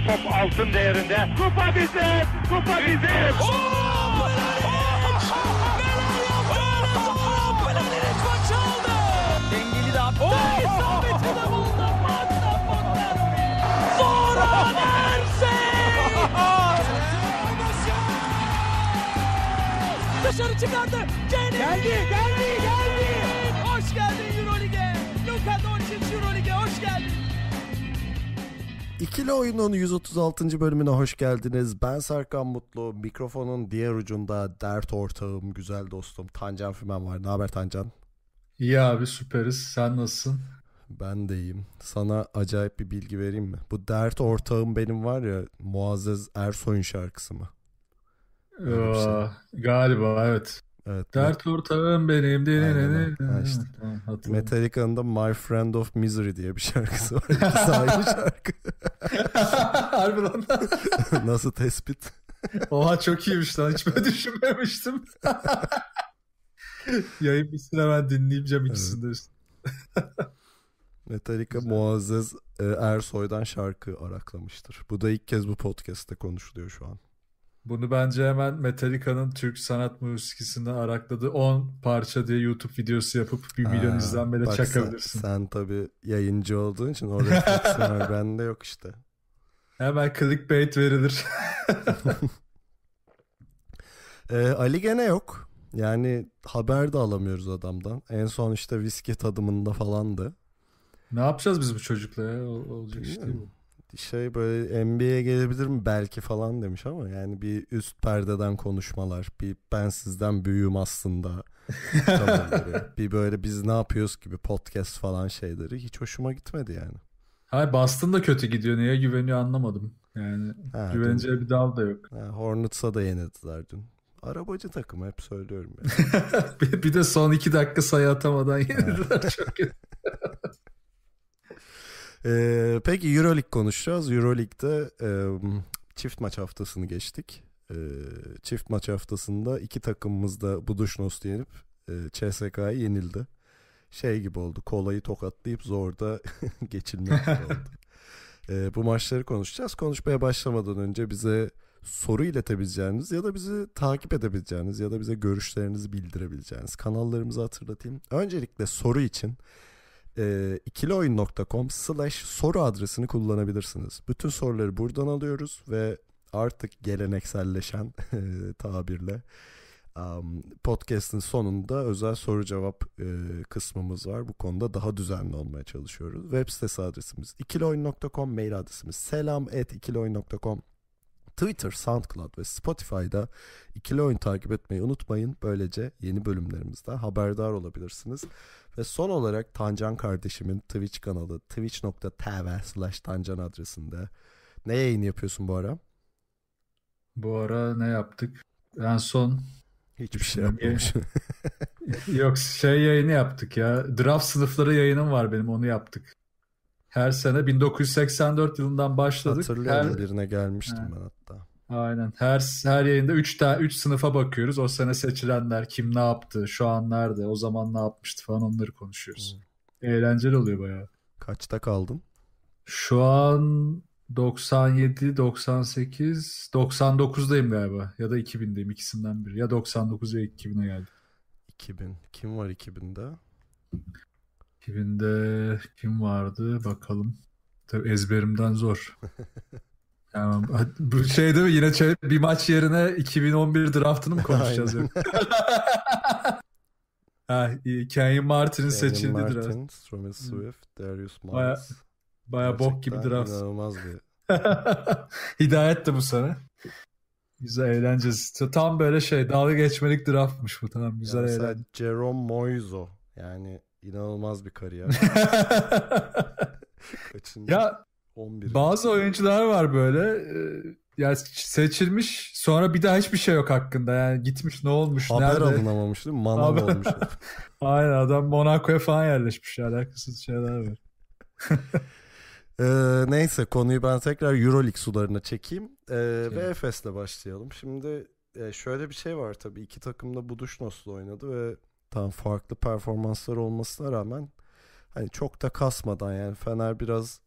Her top altın değerinde. Kupa bizim! Kupa bizim! Oh! Dengeli de attı. Oh! İsabetine buldu. Madden Madden. Zoran Ersin! Dışarı çıkardı. Geldi, geldi. İkili Oyun'un 136. bölümüne hoş geldiniz. Ben Serkan Mutlu. Mikrofonun diğer ucunda dert ortağım, güzel dostum Tancan Fümen var. Ne haber Tancan? İyi abi süperiz. Sen nasılsın? Ben de iyiyim. Sana acayip bir bilgi vereyim mi? Bu dert ortağım benim var ya Muazzez Ersoy'un şarkısı mı? Ee, şey. Galiba evet. Evet. Dert ortağım benim. Aynen, ha, işte. Tamam, Metallica'nın da My Friend of Misery diye bir şarkısı var. İkisi şarkı. Harbiden. Nasıl tespit? Oha çok iyiymiş lan. Hiç böyle düşünmemiştim. Yayın bitsin hemen dinleyeceğim ikisini evet. Metallica Güzel. Muazzez e, Ersoy'dan şarkı araklamıştır. Bu da ilk kez bu podcast'te konuşuluyor şu an. Bunu bence hemen Metallica'nın Türk sanat müzikisinde arakladığı 10 parça diye YouTube videosu yapıp 1 milyon Aa, çakabilirsin. Sen, sen tabii yayıncı olduğun için orada refleks var. Bende yok işte. Hemen clickbait verilir. ee, Ali gene yok. Yani haber de alamıyoruz adamdan. En son işte viski tadımında falandı. Ne yapacağız biz bu çocukla ya? Ol- olacak Bilmiyorum. işte şey böyle NBA'ye gelebilir mi belki falan demiş ama yani bir üst perdeden konuşmalar bir ben sizden büyüğüm aslında bir böyle biz ne yapıyoruz gibi podcast falan şeyleri hiç hoşuma gitmedi yani. Hayır Boston da kötü gidiyor. Neye güveniyor anlamadım. Yani ha, güveneceği bir dal da yok. Ha, Hornets'a da yenildiler dün. Arabacı takım hep söylüyorum. Yani. bir de son iki dakika sayı atamadan yenildiler. Çok kötü. Ee, peki Euroleague konuşacağız. Euroleague'de e, çift maç haftasını geçtik. E, çift maç haftasında iki takımımız da Buduşnos yenip e, CSK'ya yenildi. Şey gibi oldu. Kolayı tokatlayıp zorda geçilmek oldu. E, bu maçları konuşacağız. Konuşmaya başlamadan önce bize soru iletebileceğiniz ya da bizi takip edebileceğiniz ya da bize görüşlerinizi bildirebileceğiniz kanallarımızı hatırlatayım. Öncelikle soru için e, ikilioyun.com slash soru adresini kullanabilirsiniz. Bütün soruları buradan alıyoruz ve artık gelenekselleşen tabirle um, podcast'in sonunda özel soru cevap e, kısmımız var. Bu konuda daha düzenli olmaya çalışıyoruz. Web sitesi adresimiz ikiloyun.com, mail adresimiz selam.ikiloyun.com Twitter, SoundCloud ve Spotify'da ikili oyun takip etmeyi unutmayın. Böylece yeni bölümlerimizde haberdar olabilirsiniz. Ve son olarak Tancan kardeşimin Twitch kanalı twitch.tv slash tancan adresinde. Ne yayın yapıyorsun bu ara? Bu ara ne yaptık? En son Hiçbir şey yapmamışım. Yok şey yayını yaptık ya. Draft sınıfları yayınım var benim onu yaptık. Her sene 1984 yılından başladık. Hatırlıyorum her... birine gelmiştim ha. ben hatta. Aynen. Her her yayında 3 3 sınıfa bakıyoruz. O sene seçilenler kim ne yaptı, şu an nerede, o zaman ne yapmıştı falan onları konuşuyoruz. Hmm. Eğlenceli oluyor bayağı. Kaçta kaldın? Şu an 97, 98, 99'dayım galiba. Ya da 2000'deyim ikisinden biri. Ya 99 ya 2000'e geldim. 2000. Kim var 2000'de? 2000'de kim vardı bakalım. Tabii ezberimden zor. Yani bu şey değil mi? Yine şey, bir maç yerine 2011 draftını mı konuşacağız? Aynen. ha, e, Kenyon Martin'in seçildi Martin, draft. Roman hmm. Swift, Darius Miles. Baya, baya bok gibi draft. İnanılmaz bir. Hidayet de bu sana. Güzel eğlencesi. Tam böyle şey dalga geçmelik draftmış bu tamam güzel yani eğlence. Jerome Moizo yani İnanılmaz bir kariyer. Kaçıncı? Ya 11. Bazı oyuncular var böyle. E, ya seçilmiş sonra bir daha hiçbir şey yok hakkında. Yani gitmiş ne olmuş Haber nerede? Haber alınamamış değil mi? Manan Haber... olmuş. Aynen adam Monaco'ya falan yerleşmiş. Alakasız şeyler var. ee, neyse konuyu ben tekrar Euroleague sularına çekeyim. Ee, Ve Efes'le başlayalım. Şimdi e, şöyle bir şey var tabii. iki takım da Buduşnos'la oynadı ve Tam farklı performanslar olmasına rağmen hani çok da kasmadan yani Fener biraz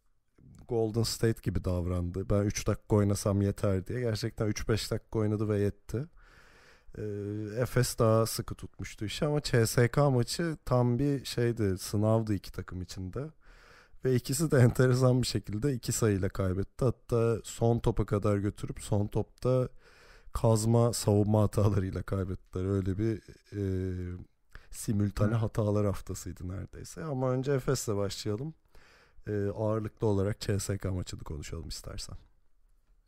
Golden State gibi davrandı. Ben 3 dakika oynasam yeter diye. Gerçekten 3-5 dakika oynadı ve yetti. Ee, Efes daha sıkı tutmuştu işi ama CSK maçı tam bir şeydi sınavdı iki takım içinde. Ve ikisi de enteresan bir şekilde iki sayıyla kaybetti. Hatta son topa kadar götürüp son topta kazma savunma hatalarıyla kaybettiler. Öyle bir e, simültane hatalar haftasıydı neredeyse. Ama önce Efes'le başlayalım. Ee, ağırlıklı olarak CSK maçını konuşalım istersen.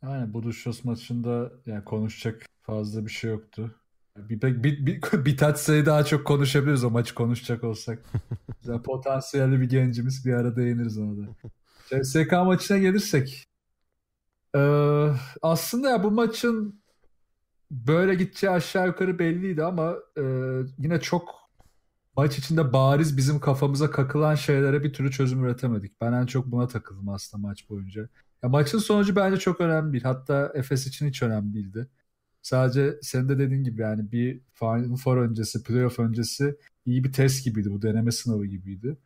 Yani Buduşos maçında yani konuşacak fazla bir şey yoktu. Bir, bir, bir, bir, birkaç daha çok konuşabiliriz o maçı konuşacak olsak. yani potansiyelli bir gencimiz bir ara değiniriz ona da. CSK maçına gelirsek. Ee, aslında ya bu maçın böyle gideceği aşağı yukarı belliydi ama e, yine çok maç içinde bariz bizim kafamıza kakılan şeylere bir türlü çözüm üretemedik. Ben en çok buna takıldım aslında maç boyunca. Ya maçın sonucu bence çok önemli değil. Hatta Efes için hiç önemli değildi. Sadece senin de dediğin gibi yani bir Final Four öncesi, playoff öncesi iyi bir test gibiydi. Bu deneme sınavı gibiydi.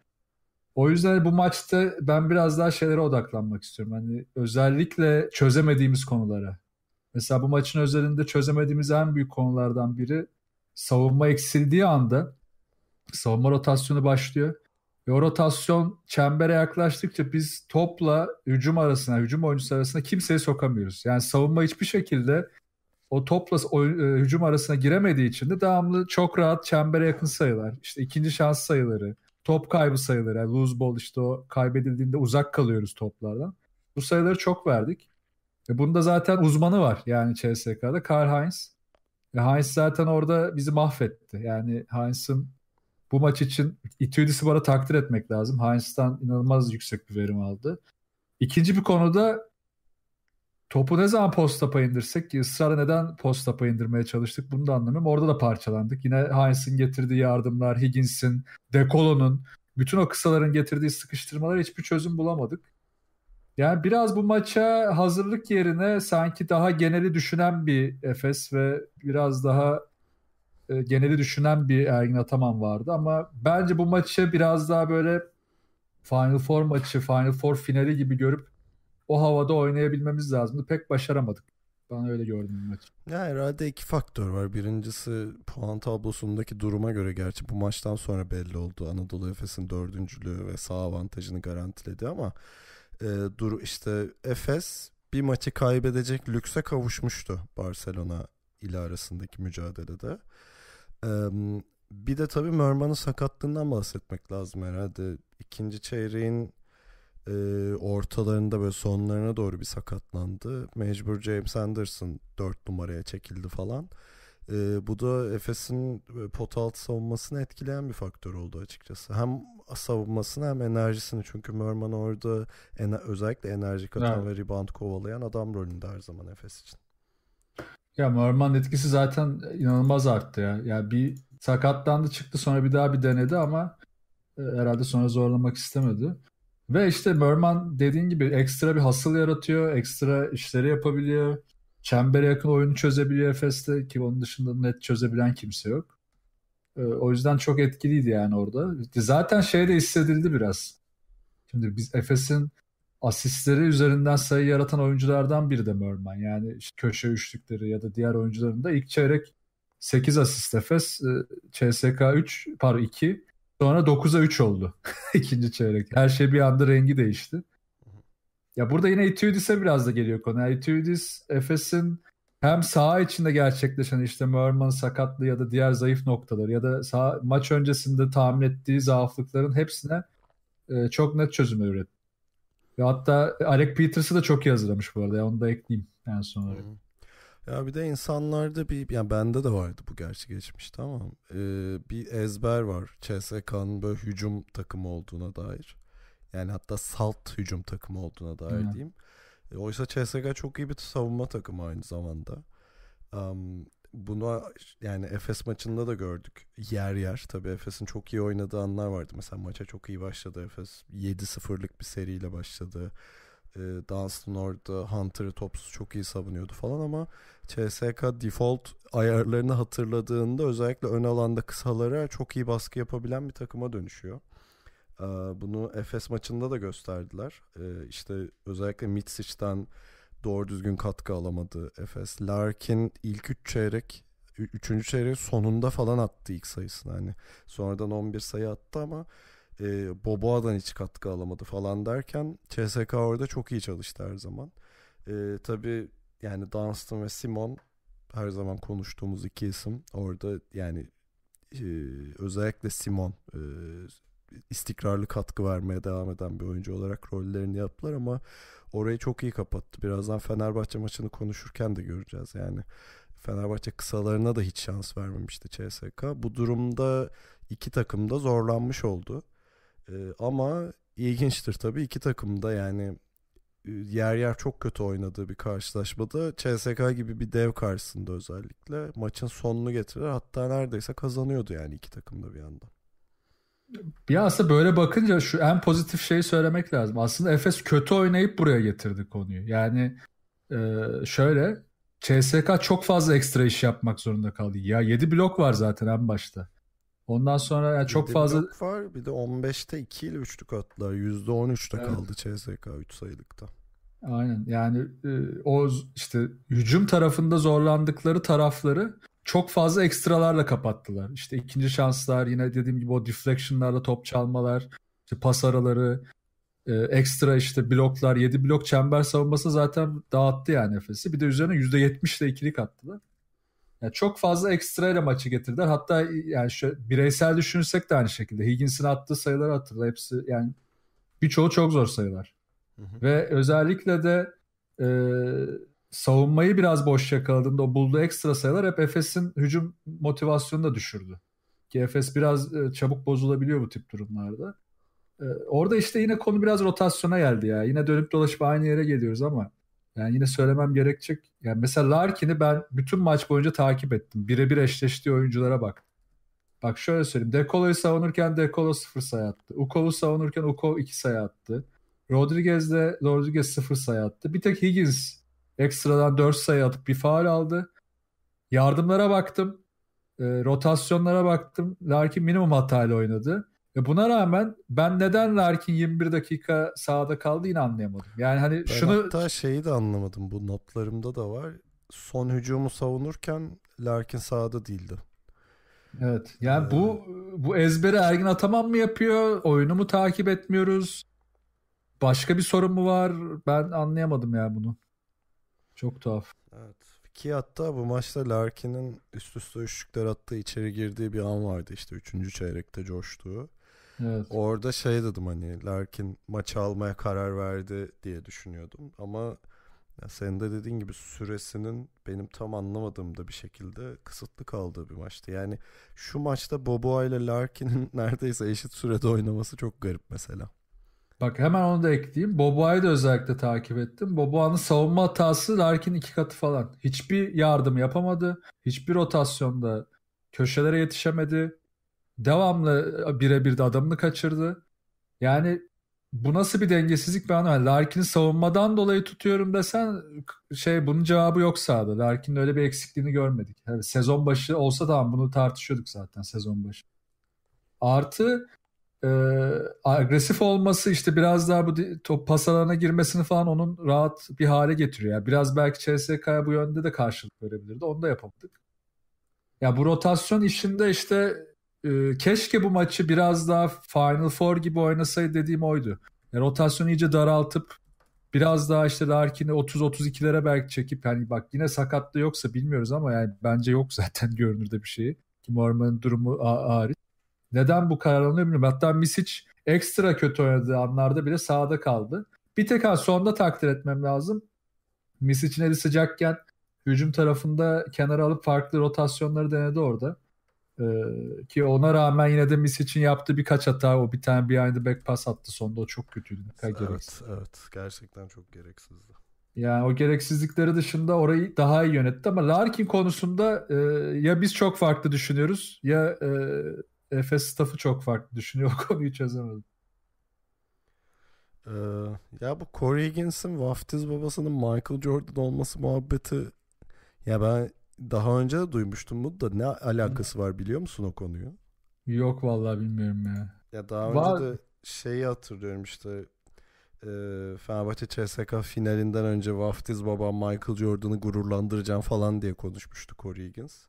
O yüzden bu maçta ben biraz daha şeylere odaklanmak istiyorum. Hani özellikle çözemediğimiz konulara. Mesela bu maçın özelinde çözemediğimiz en büyük konulardan biri savunma eksildiği anda savunma rotasyonu başlıyor. Ve o rotasyon çembere yaklaştıkça biz topla hücum arasına, hücum oyuncusu arasına kimseyi sokamıyoruz. Yani savunma hiçbir şekilde o topla oyun, e, hücum arasına giremediği için de devamlı çok rahat çembere yakın sayılar, işte ikinci şans sayıları, top kaybı sayıları, yani lose ball işte o kaybedildiğinde uzak kalıyoruz toplardan. Bu sayıları çok verdik. E bunda zaten uzmanı var yani CSK'da Karl Heinz. E Heinz zaten orada bizi mahvetti. Yani Heinz'ın bu maç için Itudis'i bana takdir etmek lazım. Heinz'tan inanılmaz yüksek bir verim aldı. İkinci bir konuda topu ne zaman postapa indirsek ki ısrarla neden postapa indirmeye çalıştık bunu da anlamıyorum. Orada da parçalandık. Yine Heinz'in getirdiği yardımlar, Higgins'in, Dekolo'nun bütün o kısaların getirdiği sıkıştırmalar hiçbir çözüm bulamadık. Yani biraz bu maça hazırlık yerine sanki daha geneli düşünen bir Efes ve biraz daha e, geneli düşünen bir Ergin Ataman vardı ama bence bu maçı biraz daha böyle Final Four maçı, Final Four finali gibi görüp o havada oynayabilmemiz lazımdı. Pek başaramadık. Bana öyle gördüm maç. Ya herhalde iki faktör var. Birincisi puan tablosundaki duruma göre gerçi bu maçtan sonra belli oldu. Anadolu Efes'in dördüncülüğü ve sağ avantajını garantiledi ama e, duru işte Efes bir maçı kaybedecek lükse kavuşmuştu Barcelona ile arasındaki mücadelede bir de tabii Merman'ın sakatlığından bahsetmek lazım herhalde. İkinci çeyreğin e, ortalarında böyle sonlarına doğru bir sakatlandı. Mecbur James Anderson dört numaraya çekildi falan. E, bu da Efes'in pot altı savunmasını etkileyen bir faktör oldu açıkçası. Hem savunmasını hem enerjisini çünkü Merman orada ene, özellikle enerji katan evet. ve rebound kovalayan adam rolünde her zaman Efes için. Ya Merman etkisi zaten inanılmaz arttı ya. Yani bir sakatlandı çıktı sonra bir daha bir denedi ama e, herhalde sonra zorlamak istemedi. Ve işte Merman dediğin gibi ekstra bir hasıl yaratıyor. Ekstra işleri yapabiliyor. Çembere yakın oyunu çözebiliyor Efes'te ki onun dışında net çözebilen kimse yok. E, o yüzden çok etkiliydi yani orada. Zaten şey de hissedildi biraz. Şimdi biz Efes'in asistleri üzerinden sayı yaratan oyunculardan biri de Merman. Yani işte köşe üçlükleri ya da diğer oyuncuların da ilk çeyrek 8 asist Efes, e, CSK 3, par 2, sonra 9'a 3 oldu ikinci çeyrek. Her şey bir anda rengi değişti. Ya burada yine Itudis'e biraz da geliyor konu. Yani Itudis, Efes'in hem saha içinde gerçekleşen işte Merman sakatlığı ya da diğer zayıf noktaları ya da saha, maç öncesinde tahmin ettiği zaaflıkların hepsine e, çok net çözümler üretti. Ve hatta Alec Peters'ı da çok iyi hazırlamış bu arada. Onu da ekleyeyim en son olarak. Ya bir de insanlarda bir yani bende de vardı bu gerçi geçmişte ama e, bir ezber var. CSK'nın böyle hücum takımı olduğuna dair. Yani hatta salt hücum takımı olduğuna dair Hı. diyeyim. E, oysa CSK çok iyi bir savunma takımı aynı zamanda. Um, bunu yani Efes maçında da gördük yer yer. Tabii Efes'in çok iyi oynadığı anlar vardı. Mesela maça çok iyi başladı Efes. 7-0'lık bir seriyle başladı. E, Dunstan orada Hunter'ı topsuz çok iyi savunuyordu falan ama CSK default ayarlarını hatırladığında özellikle ön alanda kısalara çok iyi baskı yapabilen bir takıma dönüşüyor. E, bunu Efes maçında da gösterdiler. E, işte özellikle Mitsic'den doğru düzgün katkı alamadı Efes. Larkin ilk 3 üç çeyrek 3. çeyrek sonunda falan attı ilk sayısını hani. Sonradan 11 sayı attı ama e, Boboa'dan hiç katkı alamadı falan derken CSK orada çok iyi çalıştı her zaman. E, tabii yani Dunstan ve Simon her zaman konuştuğumuz iki isim orada yani e, özellikle Simon e, istikrarlı katkı vermeye devam eden bir oyuncu olarak rollerini yaptılar ama orayı çok iyi kapattı. Birazdan Fenerbahçe maçını konuşurken de göreceğiz yani. Fenerbahçe kısalarına da hiç şans vermemişti CSK. Bu durumda iki takım da zorlanmış oldu. Ee, ama ilginçtir tabii iki takım da yani e, yer yer çok kötü oynadığı bir karşılaşmada CSK gibi bir dev karşısında özellikle maçın sonunu getirir. Hatta neredeyse kazanıyordu yani iki takım da bir yandan. Ya aslında böyle bakınca şu en pozitif şeyi söylemek lazım. Aslında Efes kötü oynayıp buraya getirdi konuyu. Yani e, şöyle CSK çok fazla ekstra iş yapmak zorunda kaldı. Ya 7 blok var zaten en başta. Ondan sonra yani çok fazla... Blok var bir de 15'te 2 ile 3'lük attılar. %13'te evet. kaldı CSK 3 sayılıkta. Aynen yani e, o işte hücum tarafında zorlandıkları tarafları çok fazla ekstralarla kapattılar. İşte ikinci şanslar, yine dediğim gibi o deflection'larla top çalmalar, işte pas araları, e, ekstra işte bloklar, 7 blok çember savunması zaten dağıttı yani nefesi. Bir de üzerine %70 ile ikilik attılar. Yani çok fazla ekstra ile maçı getirdiler. Hatta yani şu bireysel düşünürsek de aynı şekilde. Higgins'in attığı sayıları hatırla. Hepsi yani birçoğu çok zor sayılar. Hı hı. Ve özellikle de e, savunmayı biraz boş yakaladığında o bulduğu ekstra sayılar hep Efes'in hücum motivasyonunu da düşürdü. Ki Efes biraz e, çabuk bozulabiliyor bu tip durumlarda. E, orada işte yine konu biraz rotasyona geldi ya. Yine dönüp dolaşıp aynı yere geliyoruz ama yani yine söylemem gerekecek. Yani mesela Larkin'i ben bütün maç boyunca takip ettim. Birebir eşleştiği oyunculara bak. Bak şöyle söyleyeyim. Dekolo'yu savunurken Dekolo 0 sayı attı. Ukov'u savunurken Ukov 2 sayı attı. Rodriguez de Rodriguez 0 sayı attı. Bir tek Higgins Ekstradan 4 sayı atıp bir faal aldı. Yardımlara baktım. E, rotasyonlara baktım. Larkin minimum hatayla oynadı. E buna rağmen ben neden Larkin 21 dakika sahada kaldı yine anlayamadım. Yani hani ben şunu... Hatta şeyi de anlamadım. Bu notlarımda da var. Son hücumu savunurken Larkin sahada değildi. Evet. Yani ee... bu bu ezberi Ergin Ataman mı yapıyor? Oyunu mu takip etmiyoruz? Başka bir sorun mu var? Ben anlayamadım ya yani bunu. Çok tuhaf. Evet. Ki hatta bu maçta Larkin'in üst üste üçlükler attığı içeri girdiği bir an vardı işte. Üçüncü çeyrekte coştuğu. Evet. Orada şey dedim hani Larkin maçı almaya karar verdi diye düşünüyordum. Ama ya senin de dediğin gibi süresinin benim tam anlamadığımda bir şekilde kısıtlı kaldığı bir maçtı. Yani şu maçta Bobo ile Larkin'in neredeyse eşit sürede oynaması çok garip mesela. Bak hemen onu da ekleyeyim. Boboa'yı da özellikle takip ettim. Boboa'nın savunma hatası Larkin iki katı falan. Hiçbir yardım yapamadı. Hiçbir rotasyonda köşelere yetişemedi. Devamlı birebir de adamını kaçırdı. Yani bu nasıl bir dengesizlik ben anlamadım. Larkin'i savunmadan dolayı tutuyorum desen şey bunun cevabı yok sahada. Larkin'in öyle bir eksikliğini görmedik. Yani sezon başı olsa da bunu tartışıyorduk zaten sezon başı. Artı e, agresif olması işte biraz daha bu top pasalarına girmesini falan onun rahat bir hale getiriyor. Yani biraz belki CSK'ya bu yönde de karşılık verebilirdi. Onu da yapamadık. Ya yani bu rotasyon işinde işte e, keşke bu maçı biraz daha Final Four gibi oynasaydı dediğim oydu. Yani rotasyonu iyice daraltıp biraz daha işte Larkin'i 30-32'lere belki çekip yani bak yine sakatlı yoksa bilmiyoruz ama yani bence yok zaten görünürde bir şeyi. Ki Morman'ın durumu ağır. Neden bu karar alınıyor bilmiyorum. Hatta Misic ekstra kötü oynadığı anlarda bile sahada kaldı. Bir tek ha sonda takdir etmem lazım. Misic'in eli sıcakken hücum tarafında kenara alıp farklı rotasyonları denedi orada. Ee, ki ona rağmen yine de Miss için yaptığı birkaç hata o bir tane behind the back pas attı sonda o çok kötüydü. Evet, gereksiz. evet gerçekten çok gereksizdi. Yani o gereksizlikleri dışında orayı daha iyi yönetti ama Larkin konusunda e, ya biz çok farklı düşünüyoruz ya e, Efes staffı çok farklı düşünüyor. O konuyu çözemedim. Ee, ya bu Corey Higgins'in vaftiz babasının Michael Jordan olması muhabbeti ya ben daha önce de duymuştum bunu da ne alakası var biliyor musun o konuyu? Yok vallahi bilmiyorum ya. Ya daha önce var... de şeyi hatırlıyorum işte e, Fenerbahçe CSK finalinden önce vaftiz baba Michael Jordan'ı gururlandıracağım falan diye konuşmuştu Corey Higgins.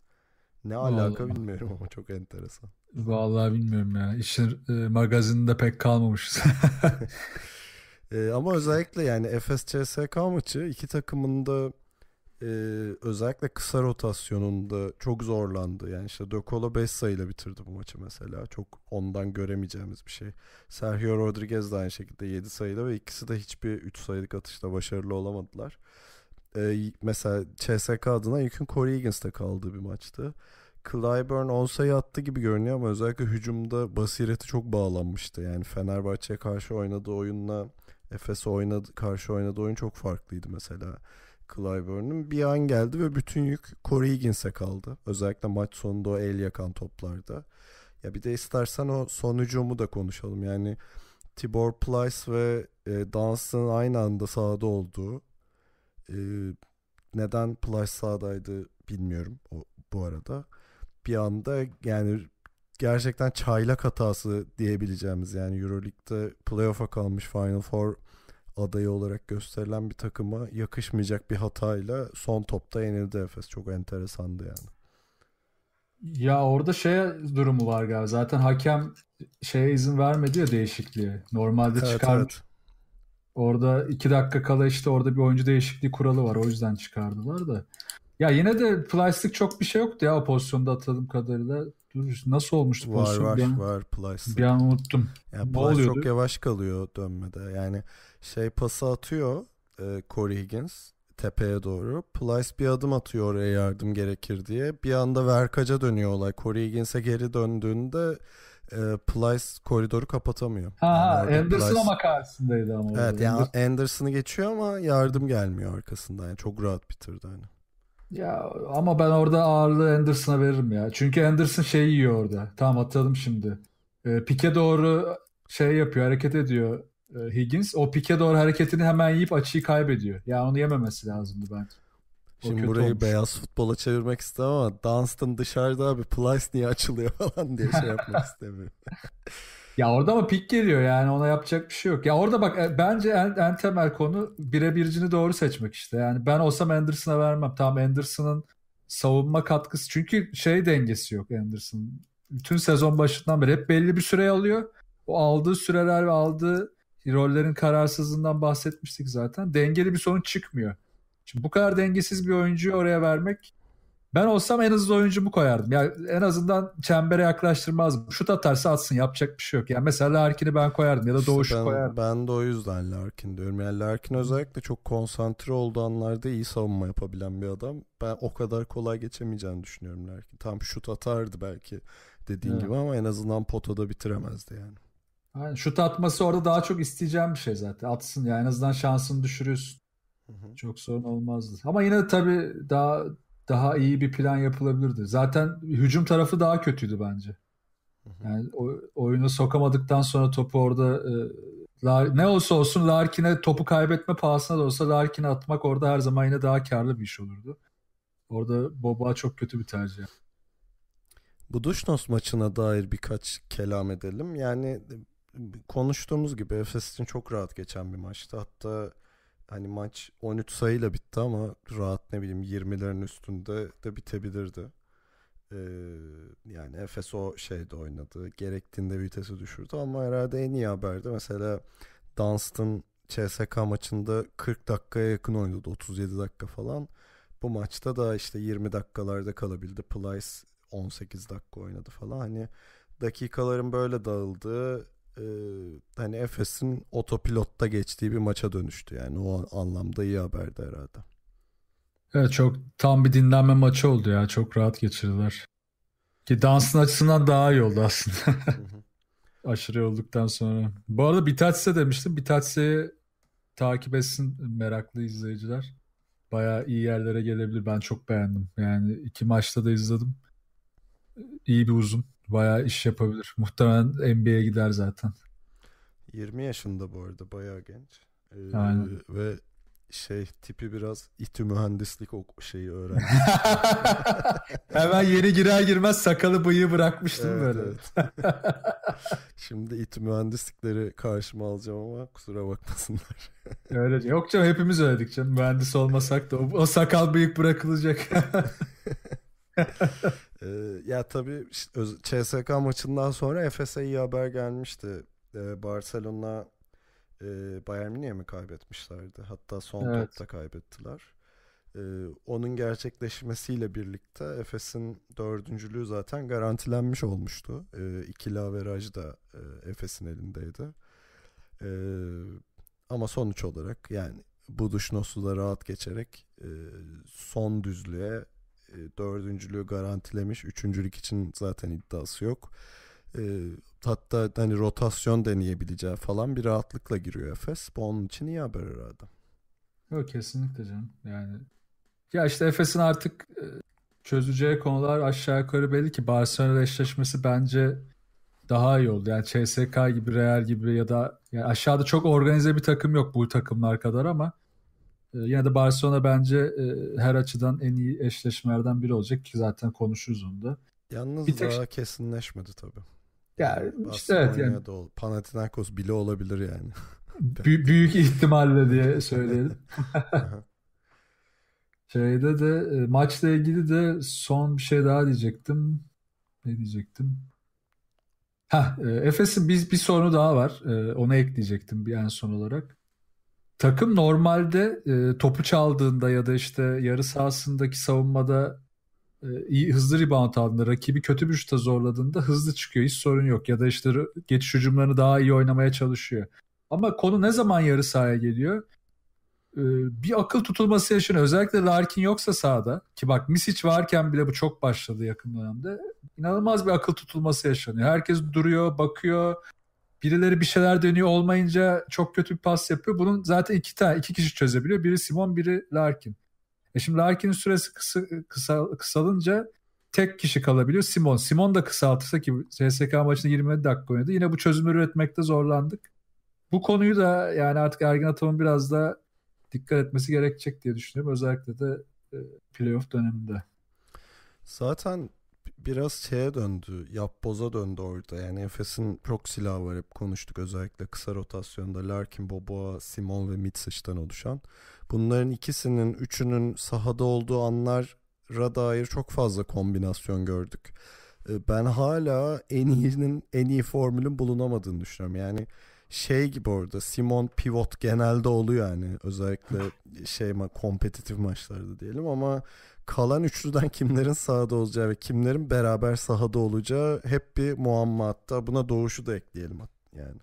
Ne alaka Vallahi. bilmiyorum ama çok enteresan. Vallahi bilmiyorum ya. İşin e, magazininde pek kalmamışız. e, ama özellikle yani Efes CSK maçı iki takımın da e, özellikle kısa rotasyonunda çok zorlandı. Yani işte Dokola 5 sayıyla bitirdi bu maçı mesela. Çok ondan göremeyeceğimiz bir şey. Sergio Rodriguez de aynı şekilde 7 sayıyla ve ikisi de hiçbir 3 sayılık atışta başarılı olamadılar e, mesela CSK adına yükün Corey Higgins'te kaldığı bir maçtı. Clyburn olsayı attı gibi görünüyor ama özellikle hücumda basireti çok bağlanmıştı. Yani Fenerbahçe'ye karşı oynadığı oyunla Efes'e oynadı, karşı oynadığı oyun çok farklıydı mesela. Clyburn'un bir an geldi ve bütün yük Corey Higgins'e kaldı. Özellikle maç sonunda o el yakan toplarda. Ya bir de istersen o son hücumu da konuşalım. Yani Tibor Plyce ve e, Dunstan aynı anda sahada olduğu e, neden Plaj sağdaydı bilmiyorum o, bu arada. Bir anda yani gerçekten çaylak hatası diyebileceğimiz yani Euroleague'de playoff'a kalmış Final Four adayı olarak gösterilen bir takıma yakışmayacak bir hatayla son topta yenildi Efes. Çok enteresandı yani. Ya orada şey durumu var galiba. Zaten hakem şeye izin vermedi ya değişikliğe. Normalde evet, çıkarmış evet. Orada iki dakika kala işte orada bir oyuncu değişikliği kuralı var. O yüzden çıkardılar da. Ya yine de plastik çok bir şey yoktu ya o pozisyonda atladığım kadarıyla. Dur nasıl olmuştu var, pozisyon? Var bir var plastik. Bir an unuttum. Ya, ne çok yavaş kalıyor dönmede. Yani şey pası atıyor e, Corey Higgins tepeye doğru. Plyce bir adım atıyor oraya yardım gerekir diye. Bir anda verkaca dönüyor olay. Corey Higgins'e geri döndüğünde e, Plyce koridoru kapatamıyor. Ha, yani Anderson Plyce... ama karşısındaydı ama. Evet yani Anderson... Anderson'ı geçiyor ama yardım gelmiyor arkasından. Yani çok rahat bitirdi hani. Ya ama ben orada ağırlığı Anderson'a veririm ya. Çünkü Anderson şey yiyor orada. Tamam hatırladım şimdi. E, pike doğru şey yapıyor, hareket ediyor e, Higgins. O pike doğru hareketini hemen yiyip açıyı kaybediyor. Ya yani onu yememesi lazımdı bence. Şimdi burayı olmuş. beyaz futbola çevirmek istemem ama Dunstan dışarıda abi Plyce niye açılıyor falan diye şey yapmak istemiyorum. ya orada ama pik geliyor yani ona yapacak bir şey yok. Ya orada bak e, bence en, en temel konu birebircini doğru seçmek işte. Yani ben olsam Anderson'a vermem. Tamam Anderson'ın savunma katkısı çünkü şey dengesi yok Anderson. Bütün sezon başından beri hep belli bir süre alıyor. O aldığı süreler ve aldığı rollerin kararsızlığından bahsetmiştik zaten. Dengeli bir sonuç çıkmıyor. Şimdi bu kadar dengesiz bir oyuncuyu oraya vermek ben olsam en hızlı oyuncumu koyardım. Yani en azından çembere yaklaştırmazdım. Şut atarsa atsın yapacak bir şey yok. Yani mesela Larkin'i ben koyardım ya da Doğuş'u işte ben, koyardım. Ben de o yüzden Larkin diyorum. Yani Larkin özellikle çok konsantre olduğu anlarda iyi savunma yapabilen bir adam. Ben o kadar kolay geçemeyeceğini düşünüyorum Larkin. Tam şut atardı belki dediğin evet. gibi ama en azından potada bitiremezdi yani. Yani şut atması orada daha çok isteyeceğim bir şey zaten. Atsın yani en azından şansını düşürüyorsun. Hı Çok sorun olmazdı. Ama yine de tabii daha daha iyi bir plan yapılabilirdi. Zaten hücum tarafı daha kötüydü bence. Yani o, oyunu sokamadıktan sonra topu orada e, ne olsa olsun Larkin'e topu kaybetme pahasına da olsa Larkin'e atmak orada her zaman yine daha karlı bir iş olurdu. Orada Boba çok kötü bir tercih. bu Buduşnos maçına dair birkaç kelam edelim. Yani e, konuştuğumuz gibi Efes için çok rahat geçen bir maçtı. Hatta hani maç 13 sayıyla bitti ama rahat ne bileyim 20'lerin üstünde de bitebilirdi. Ee, yani Efes o şeyde oynadı. Gerektiğinde vitesi düşürdü ama herhalde en iyi haberdi. Mesela Dunstan CSK maçında 40 dakikaya yakın oynadı. 37 dakika falan. Bu maçta da işte 20 dakikalarda kalabildi. Plyce 18 dakika oynadı falan. Hani dakikaların böyle dağıldığı e, hani Efes'in otopilotta geçtiği bir maça dönüştü. Yani o anlamda iyi haberdi herhalde. Evet çok tam bir dinlenme maçı oldu ya. Çok rahat geçirdiler. Ki dansın açısından daha iyi oldu aslında. Aşırı olduktan sonra. Bu arada Bitats'e demiştim. Bitatse'yi takip etsin meraklı izleyiciler. baya iyi yerlere gelebilir. Ben çok beğendim. Yani iki maçta da izledim. İyi bir uzun. Bayağı iş yapabilir. Muhtemelen NBA'ye gider zaten. 20 yaşında bu arada bayağı genç. Ee, Aynen. Ve şey tipi biraz İTÜ mühendislik o şeyi öğrendi. Hemen yeni girer girmez sakalı bıyığı bırakmıştım evet, böyle. Evet. Şimdi İTÜ mühendislikleri karşıma alacağım ama kusura bakmasınlar. Öyle Yok canım hepimiz öyledik canım. Mühendis olmasak da o, o sakal bıyık bırakılacak. ya tabii CSK maçından sonra Efes'e iyi haber gelmişti. Barcelona e, Bayern Münih'e mi kaybetmişlerdi? Hatta son evet. topta kaybettiler. onun gerçekleşmesiyle birlikte Efes'in dördüncülüğü zaten garantilenmiş olmuştu. Ee, ikili averaj da Efes'in elindeydi. ama sonuç olarak yani bu Buduşnos'u da rahat geçerek son düzlüğe e, dördüncülüğü garantilemiş. Üçüncülük için zaten iddiası yok. E, hatta hani rotasyon deneyebileceği falan bir rahatlıkla giriyor Efes. Bu onun için iyi haber herhalde. Yok kesinlikle canım. Yani ya işte Efes'in artık e, çözeceği konular aşağı yukarı belli ki Barcelona eşleşmesi bence daha iyi oldu. Yani CSK gibi, Real gibi ya da yani aşağıda çok organize bir takım yok bu takımlar kadar ama Yine ee, de Barcelona bence e, her açıdan en iyi eşleşmelerden biri olacak ki zaten konuşuruz onu da. Yalnız bir tek... kesinleşmedi tabii. Yani Barcelona işte evet yani. Panathinaikos bile olabilir yani. B- büyük ihtimalle diye söyleyelim. Şeyde de e, maçla ilgili de son bir şey daha diyecektim. Ne diyecektim? Ha, e, Efes'in bir, bir sorunu daha var. Ona ekleyecektim bir en son olarak takım normalde e, topu çaldığında ya da işte yarı sahasındaki savunmada e, iyi hızlı rebound aldığında rakibi kötü bir şuta zorladığında hızlı çıkıyor hiç sorun yok ya da işte geçiş hücumlarını daha iyi oynamaya çalışıyor. Ama konu ne zaman yarı sahaya geliyor? E, bir akıl tutulması yaşanıyor. Özellikle Larkin yoksa sahada ki bak Misic varken bile bu çok başladı yakın dönemde. İnanılmaz bir akıl tutulması yaşanıyor. Herkes duruyor, bakıyor Birileri bir şeyler dönüyor olmayınca çok kötü bir pas yapıyor. Bunun zaten iki tane iki kişi çözebiliyor. Biri Simon, biri Larkin. E şimdi Larkin'in süresi kısa, kısa, kısalınca tek kişi kalabiliyor. Simon. Simon da kısaltırsa ki CSK maçında 27 dakika oynadı. Yine bu çözümü üretmekte zorlandık. Bu konuyu da yani artık Ergin Ataman biraz da dikkat etmesi gerekecek diye düşünüyorum. Özellikle de e, playoff döneminde. Zaten biraz şeye döndü. Yapboza döndü orada. Yani Efes'in çok silahı var hep konuştuk. Özellikle kısa rotasyonda Larkin, Boboa, Simon ve Mitsic'den oluşan. Bunların ikisinin, üçünün sahada olduğu anlara dair çok fazla kombinasyon gördük. Ee, ben hala en iyinin, en iyi formülün bulunamadığını düşünüyorum. Yani şey gibi orada Simon pivot genelde oluyor yani özellikle şey ma kompetitif maçlarda diyelim ama kalan üçlüden kimlerin sahada olacağı ve kimlerin beraber sahada olacağı hep bir muamma hatta buna doğuşu da ekleyelim yani.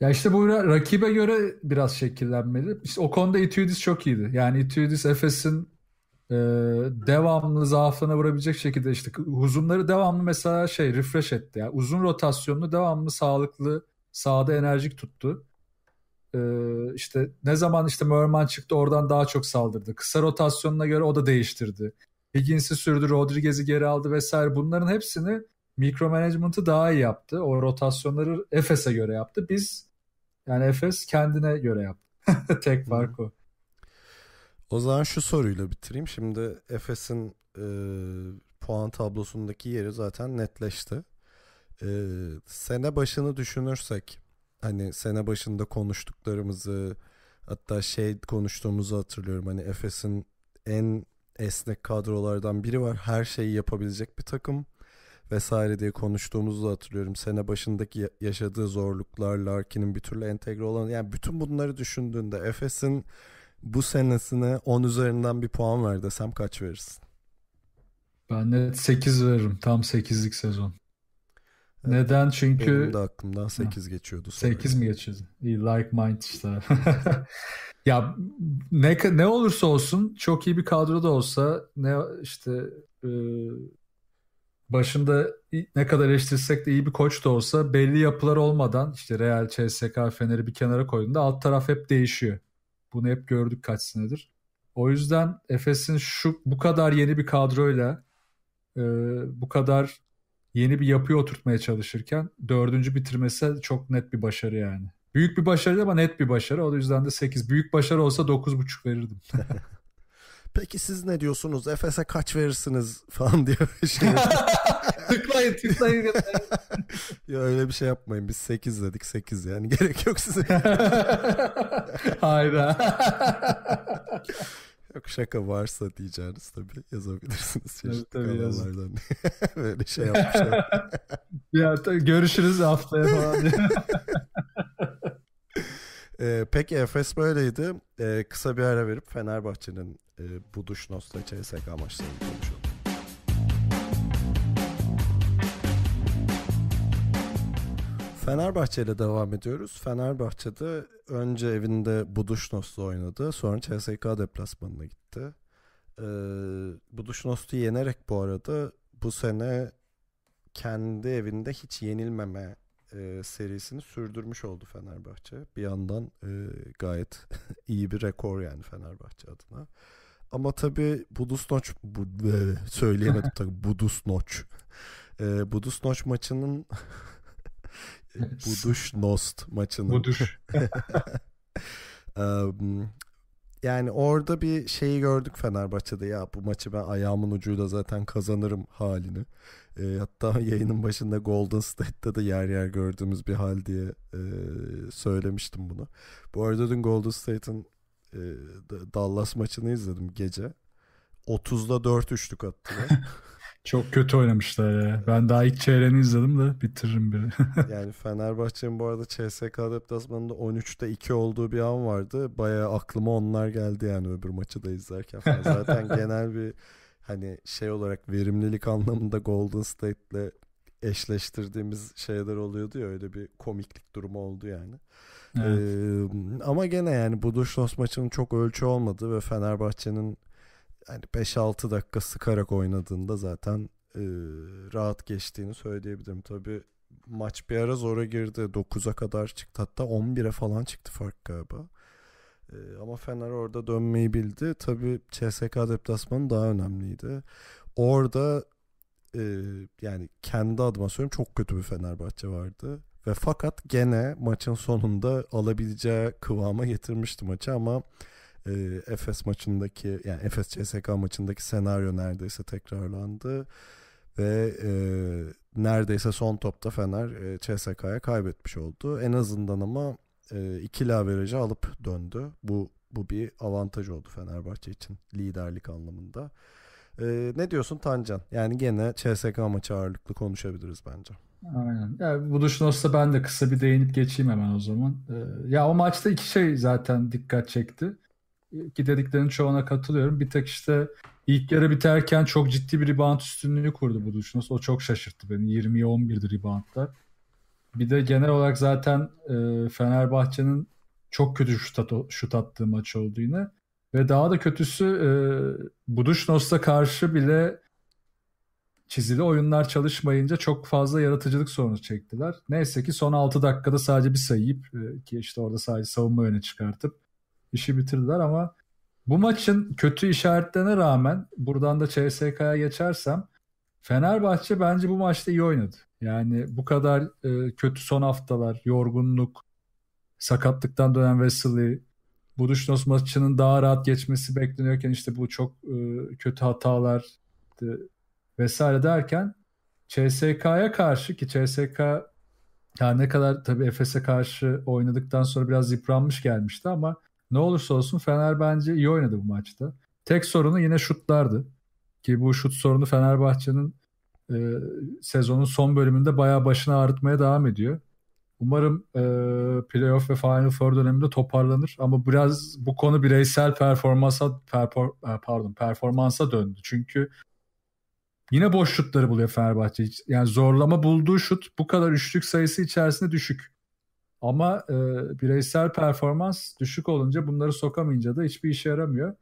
Ya işte bu rakibe göre biraz şekillenmeli. İşte o konuda Itudis çok iyiydi. Yani Itudis Efes'in e, devamlı zaaflarına vurabilecek şekilde işte uzunları devamlı mesela şey refresh etti. Yani uzun rotasyonunu devamlı sağlıklı sahada enerjik tuttu. Ee, işte ne zaman işte Merman çıktı oradan daha çok saldırdı. Kısa rotasyonuna göre o da değiştirdi. Higgins'i sürdü, Rodriguez'i geri aldı vesaire. Bunların hepsini mikromanagement'ı daha iyi yaptı. O rotasyonları Efes'e göre yaptı. Biz yani Efes kendine göre yaptı. Tek fark o. O zaman şu soruyla bitireyim. Şimdi Efes'in e, puan tablosundaki yeri zaten netleşti. E, sene başını düşünürsek hani sene başında konuştuklarımızı hatta şey konuştuğumuzu hatırlıyorum. Hani Efes'in en esnek kadrolardan biri var. Her şeyi yapabilecek bir takım vesaire diye konuştuğumuzu da hatırlıyorum. Sene başındaki yaşadığı zorluklar, Larkin'in bir türlü entegre olan yani bütün bunları düşündüğünde Efes'in bu senesine 10 üzerinden bir puan ver desem kaç verirsin? Ben net 8 veririm. Tam 8'lik sezon. Neden? Çünkü... Benim de aklımdan 8 geçiyordu. Sonra 8 mi geçiyordu? İyi, like mind işte. ya ne, ne olursa olsun çok iyi bir kadro da olsa ne işte e, başında ne kadar eleştirsek de iyi bir koç da olsa belli yapılar olmadan işte Real, CSK, Fener'i bir kenara koyduğunda alt taraf hep değişiyor. Bunu hep gördük kaç senedir. O yüzden Efes'in şu bu kadar yeni bir kadroyla e, bu kadar yeni bir yapıya oturtmaya çalışırken dördüncü bitirmesi çok net bir başarı yani. Büyük bir başarı ama net bir başarı. O yüzden de 8. Büyük başarı olsa 9.5 verirdim. Peki siz ne diyorsunuz? Efes'e kaç verirsiniz falan diye bir şey. tıklayın tıklayın. ya öyle bir şey yapmayın. Biz 8 dedik 8 yani gerek yok size. Hayda. Yok şaka varsa diyeceğiniz tabi yazabilirsiniz. Çeşitli tabii, yazın. Böyle şey yapmışlar. ya görüşürüz haftaya falan ee, peki Efes böyleydi. Ee, kısa bir ara verip Fenerbahçe'nin e, bu duş nostalji CSK maçlarını Fenerbahçe ile devam ediyoruz. Fenerbahçe'de önce evinde Buduşnos'la oynadı. Sonra CSK deplasmanına gitti. Ee, Buduşnos'u yenerek bu arada bu sene kendi evinde hiç yenilmeme e, serisini sürdürmüş oldu Fenerbahçe. Bir yandan e, gayet iyi bir rekor yani Fenerbahçe adına. Ama tabii Budusnoç bu, e, söyleyemedim tabii Budusnoç. E, Budusnoç maçının Buduş Nost maçının. Buduş. yani orada bir şeyi gördük Fenerbahçe'de ya bu maçı ben ayağımın ucuyla zaten kazanırım halini. E, hatta yayının başında Golden State'de de yer yer gördüğümüz bir hal diye e, söylemiştim bunu. Bu arada dün Golden State'in e, Dallas maçını izledim gece. 30'da 4 üçlük attılar. Çok kötü oynamışlar ya. Ben daha ilk çeyreğini izledim de bitiririm biri. yani Fenerbahçe'nin bu arada CSK deplasmanında 13'te 2 olduğu bir an vardı. Bayağı aklıma onlar geldi yani öbür maçı da izlerken. Zaten genel bir hani şey olarak verimlilik anlamında Golden State'le eşleştirdiğimiz şeyler oluyordu ya öyle bir komiklik durumu oldu yani. Evet. Ee, ama gene yani bu Buduşnos maçının çok ölçü olmadı ve Fenerbahçe'nin yani 5-6 dakika sıkarak oynadığında zaten e, rahat geçtiğini söyleyebilirim. Tabi maç bir ara zora girdi. 9'a kadar çıktı. Hatta 11'e falan çıktı fark galiba. E, ama Fener orada dönmeyi bildi. Tabi CSK deplasmanı daha önemliydi. Orada e, yani kendi adıma söyleyeyim çok kötü bir Fenerbahçe vardı. Ve fakat gene maçın sonunda alabileceği kıvama getirmişti maçı ama e, Efes maçındaki yani Efes CSK maçındaki senaryo neredeyse tekrarlandı ve e, neredeyse son topta Fener e, CSK'ya kaybetmiş oldu. En azından ama e, ikili averajı alıp döndü. Bu bu bir avantaj oldu Fenerbahçe için liderlik anlamında. E, ne diyorsun Tancan? Yani gene CSK maçı ağırlıklı konuşabiliriz bence. Aynen. Yani bu Duşnos'ta ben de kısa bir değinip geçeyim hemen o zaman. Ee, ya o maçta iki şey zaten dikkat çekti ki dediklerinin çoğuna katılıyorum. Bir tek işte ilk yarı biterken çok ciddi bir rebound üstünlüğü kurdu bu düşünüz. O çok şaşırttı beni. 20'ye 11'di reboundlar. Bir de genel olarak zaten e, Fenerbahçe'nin çok kötü şut, at, şut attığı maç oldu yine. Ve daha da kötüsü e, Buduşnos'la karşı bile çizili oyunlar çalışmayınca çok fazla yaratıcılık sorunu çektiler. Neyse ki son 6 dakikada sadece bir sayıp e, ki işte orada sadece savunma öne çıkartıp işi bitirdiler ama bu maçın kötü işaretlerine rağmen buradan da CSK'ya geçersem Fenerbahçe bence bu maçta iyi oynadı. Yani bu kadar e, kötü son haftalar, yorgunluk, sakatlıktan dönen Wesley, Buduşnos maçının daha rahat geçmesi bekleniyorken işte bu çok e, kötü hatalar e, vesaire derken CSK'ya karşı ki CSK yani ne kadar tabii Efes'e karşı oynadıktan sonra biraz yıpranmış gelmişti ama ne olursa olsun Fener bence iyi oynadı bu maçta. Tek sorunu yine şutlardı. Ki bu şut sorunu Fenerbahçe'nin e, sezonun son bölümünde bayağı başına ağrıtmaya devam ediyor. Umarım e, playoff ve Final Four döneminde toparlanır ama biraz bu konu bireysel performansa perfor, e, pardon performansa döndü. Çünkü yine boş şutları buluyor Fenerbahçe. Yani zorlama bulduğu şut bu kadar üçlük sayısı içerisinde düşük. Ama e, bireysel performans düşük olunca bunları sokamayınca da hiçbir işe yaramıyor.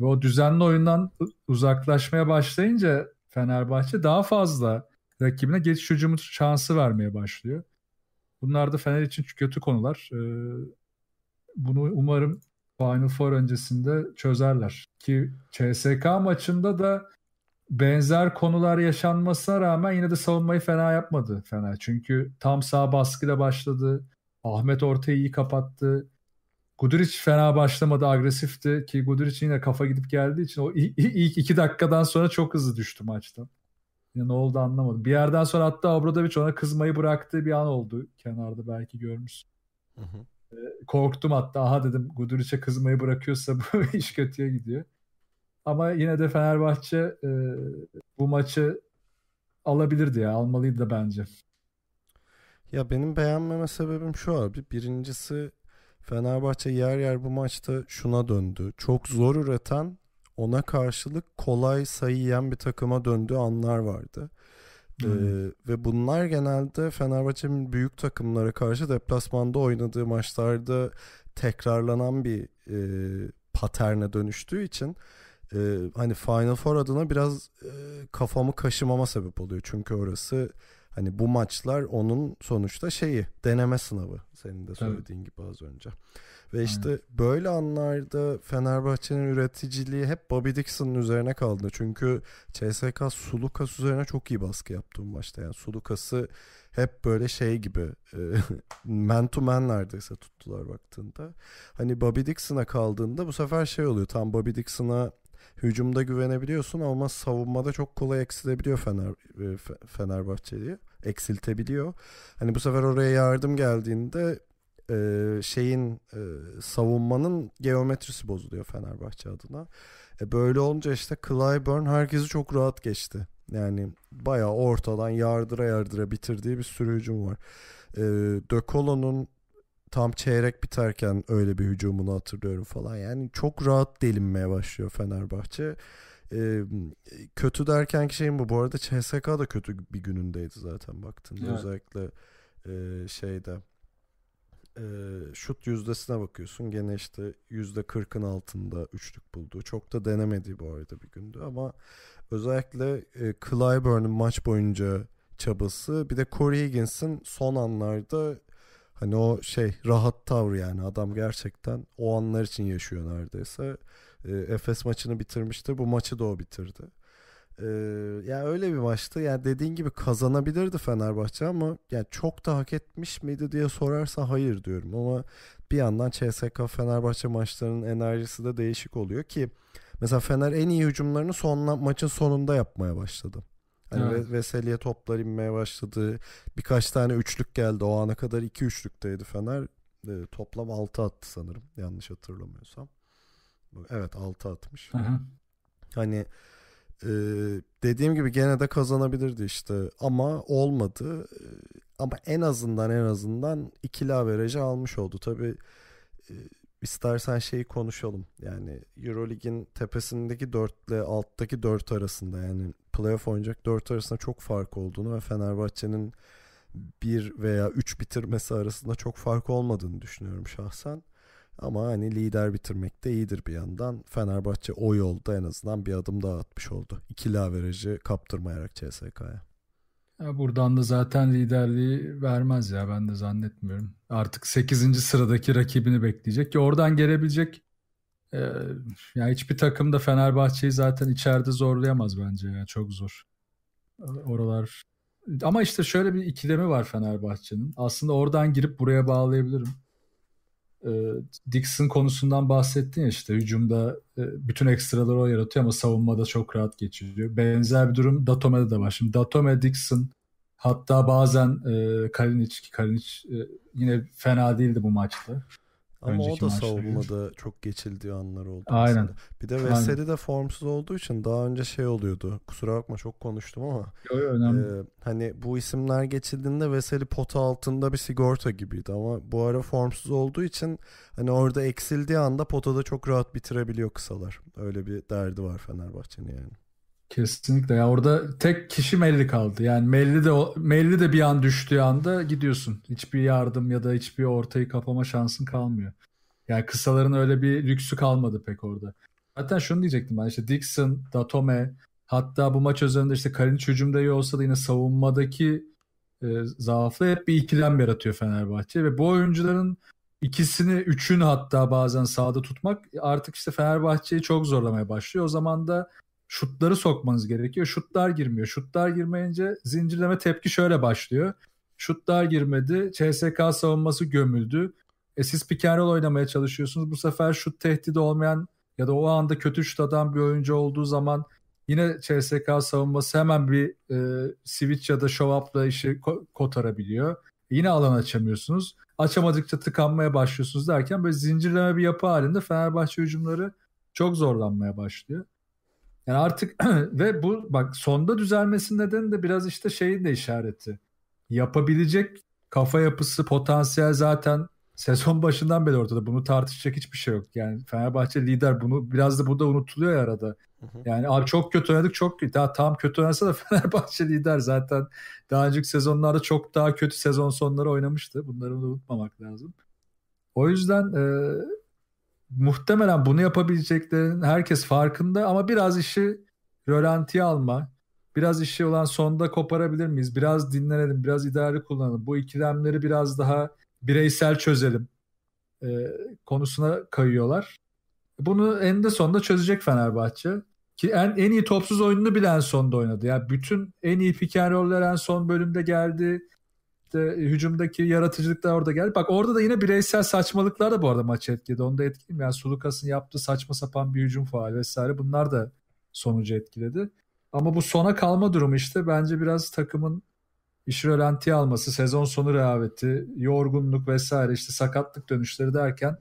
Ve o düzenli oyundan uzaklaşmaya başlayınca Fenerbahçe daha fazla rakibine geçiş hücumu şansı vermeye başlıyor. Bunlar da Fener için kötü konular. E, bunu umarım Final Four öncesinde çözerler. Ki CSK maçında da benzer konular yaşanmasına rağmen yine de savunmayı fena yapmadı Fener. Çünkü tam sağ baskıyla başladı. Ahmet ortayı iyi kapattı. Guduric fena başlamadı, agresifti ki Guduric yine kafa gidip geldiği için o ilk iki dakikadan sonra çok hızlı düştü maçta. Ya ne oldu anlamadım. Bir yerden sonra hatta Obradovic ona kızmayı bıraktığı bir an oldu kenarda belki görmüşsün. Hı hı. Ee, korktum hatta aha dedim Guduric'e kızmayı bırakıyorsa bu iş kötüye gidiyor. Ama yine de Fenerbahçe e, bu maçı alabilirdi ya almalıydı da bence. Ya benim beğenmeme sebebim şu abi. Birincisi Fenerbahçe yer yer bu maçta şuna döndü. Çok zor üreten ona karşılık kolay sayı yiyen bir takıma döndüğü anlar vardı. Hmm. Ee, ve bunlar genelde Fenerbahçe'nin büyük takımlara karşı deplasmanda oynadığı maçlarda tekrarlanan bir e, paterne dönüştüğü için e, hani Final Four adına biraz e, kafamı kaşımama sebep oluyor. Çünkü orası Hani bu maçlar onun sonuçta şeyi deneme sınavı senin de söylediğin evet. gibi az önce. Ve işte Aynen. böyle anlarda Fenerbahçe'nin üreticiliği hep Bobby Dixon'ın üzerine kaldı. Çünkü CSK Sulukas üzerine çok iyi baskı yaptı bu maçta. Yani Sulukas'ı hep böyle şey gibi e, man to man neredeyse tuttular baktığında. Hani Bobby Dixon'a kaldığında bu sefer şey oluyor. Tam Bobby Dixon'a hücumda güvenebiliyorsun ama savunmada çok kolay eksilebiliyor Fener, e, Fenerbahçe'yi. Eksiltebiliyor. Hani bu sefer oraya yardım geldiğinde e, şeyin e, savunmanın geometrisi bozuluyor Fenerbahçe adına. E, böyle olunca işte Clyburn herkesi çok rahat geçti. Yani bayağı ortadan yardıra yardıra bitirdiği bir sürü hücum var. E, De Colo'nun tam çeyrek biterken öyle bir hücumunu hatırlıyorum falan. Yani çok rahat delinmeye başlıyor Fenerbahçe. Ee, kötü derken şeyim bu. Bu arada CSK da kötü bir günündeydi zaten baktın Evet. Özellikle e, şeyde e, şut yüzdesine bakıyorsun. Gene işte yüzde kırkın altında üçlük buldu. Çok da denemedi bu arada bir gündü ama özellikle e, Clyburn'un maç boyunca çabası bir de Corey Higgins'in son anlarda Hani o şey rahat tavır yani adam gerçekten o anlar için yaşıyor neredeyse. E, Efes maçını bitirmişti. Bu maçı da o bitirdi. E, ee, yani öyle bir maçtı. Yani dediğin gibi kazanabilirdi Fenerbahçe ama yani çok da hak etmiş miydi diye sorarsa hayır diyorum. Ama bir yandan CSK Fenerbahçe maçlarının enerjisi de değişik oluyor ki mesela Fener en iyi hücumlarını son maçın sonunda yapmaya başladı. Hani evet. Veseli'ye toplar inmeye başladı. Birkaç tane üçlük geldi. O ana kadar iki üçlükteydi Fener. E, toplam altı attı sanırım. Yanlış hatırlamıyorsam. Evet altı atmış. Hı hı. Hani e, dediğim gibi gene de kazanabilirdi işte. Ama olmadı. E, ama en azından en azından ikili averajı almış oldu. Tabii e, İstersen şeyi konuşalım. Yani EuroLeague'in tepesindeki 4 ile alttaki 4 arasında yani playoff oynayacak 4 arasında çok fark olduğunu ve Fenerbahçe'nin 1 veya 3 bitirmesi arasında çok fark olmadığını düşünüyorum şahsen. Ama hani lider bitirmek de iyidir bir yandan. Fenerbahçe o yolda en azından bir adım daha atmış oldu. İkili averajı kaptırmayarak CSK'ya buradan da zaten liderliği vermez ya ben de zannetmiyorum. Artık 8. sıradaki rakibini bekleyecek ki oradan gelebilecek e, yani hiçbir takım da Fenerbahçe'yi zaten içeride zorlayamaz bence ya çok zor. Oralar ama işte şöyle bir ikilemi var Fenerbahçe'nin. Aslında oradan girip buraya bağlayabilirim e, Dixon konusundan bahsettin ya işte hücumda e, bütün ekstraları o yaratıyor ama savunmada çok rahat geçiriyor. Benzer bir durum Datome'de de var. Şimdi Datome, Dixon hatta bazen e, Kalinic, Kalinic e, yine fena değildi bu maçta. Ama Önceki o da savunmada çok geçildiği anlar oldu. Aynen. Aslında. Bir de Veseli de formsuz olduğu için daha önce şey oluyordu. Kusura bakma çok konuştum ama. Yok yok önemli. E, hani bu isimler geçildiğinde Veseli pota altında bir sigorta gibiydi. Ama bu ara formsuz olduğu için hani orada eksildiği anda potada çok rahat bitirebiliyor kısalar. Öyle bir derdi var Fenerbahçe'nin yani. Kesinlikle ya orada tek kişi Melli kaldı. Yani Melli de Melli de bir an düştüğü anda gidiyorsun. Hiçbir yardım ya da hiçbir ortayı kapama şansın kalmıyor. Yani kısaların öyle bir lüksü kalmadı pek orada. Zaten şunu diyecektim ben işte Dixon, Datome hatta bu maç özelinde işte Kalinic hücumda iyi olsa da yine savunmadaki e, zaaflı hep bir ikilem yaratıyor Fenerbahçe ve bu oyuncuların ikisini, üçünü hatta bazen sahada tutmak artık işte Fenerbahçe'yi çok zorlamaya başlıyor. O zaman da şutları sokmanız gerekiyor. Şutlar girmiyor. Şutlar girmeyince zincirleme tepki şöyle başlıyor. Şutlar girmedi. CSK savunması gömüldü. E siz pikenrol oynamaya çalışıyorsunuz. Bu sefer şut tehdidi olmayan ya da o anda kötü şut atan bir oyuncu olduğu zaman yine CSK savunması hemen bir e, switch ya da show up'la işi ko- kotarabiliyor. E yine alan açamıyorsunuz. Açamadıkça tıkanmaya başlıyorsunuz derken böyle zincirleme bir yapı halinde Fenerbahçe hücumları çok zorlanmaya başlıyor. Yani artık ve bu bak sonda düzelmesi nedeni de biraz işte şeyin de işareti. Yapabilecek kafa yapısı, potansiyel zaten sezon başından beri ortada. Bunu tartışacak hiçbir şey yok. Yani Fenerbahçe lider bunu biraz da burada unutuluyor ya arada. Hı hı. Yani abi çok kötü oynadık çok kötü. Daha tam kötü oynasa da Fenerbahçe lider zaten. Daha önceki sezonlarda çok daha kötü sezon sonları oynamıştı. Bunları da unutmamak lazım. O yüzden e, muhtemelen bunu yapabileceklerin herkes farkında ama biraz işi rölantiye alma, biraz işi olan sonda koparabilir miyiz? Biraz dinlenelim, biraz idare kullanalım. Bu ikilemleri biraz daha bireysel çözelim e, konusuna kayıyorlar. Bunu eninde sonunda çözecek Fenerbahçe. Ki en, en iyi topsuz oyununu bile en sonda oynadı. Yani bütün en iyi pick and en son bölümde geldi. İşte hücumdaki yaratıcılık da orada geldi. Bak orada da yine bireysel saçmalıklar da bu arada maçı etkiledi. Onu da etkileyim. Yani Sulukas'ın yaptığı saçma sapan bir hücum faal vesaire bunlar da sonucu etkiledi. Ama bu sona kalma durumu işte bence biraz takımın işi rölantiye alması, sezon sonu rehaveti, yorgunluk vesaire işte sakatlık dönüşleri derken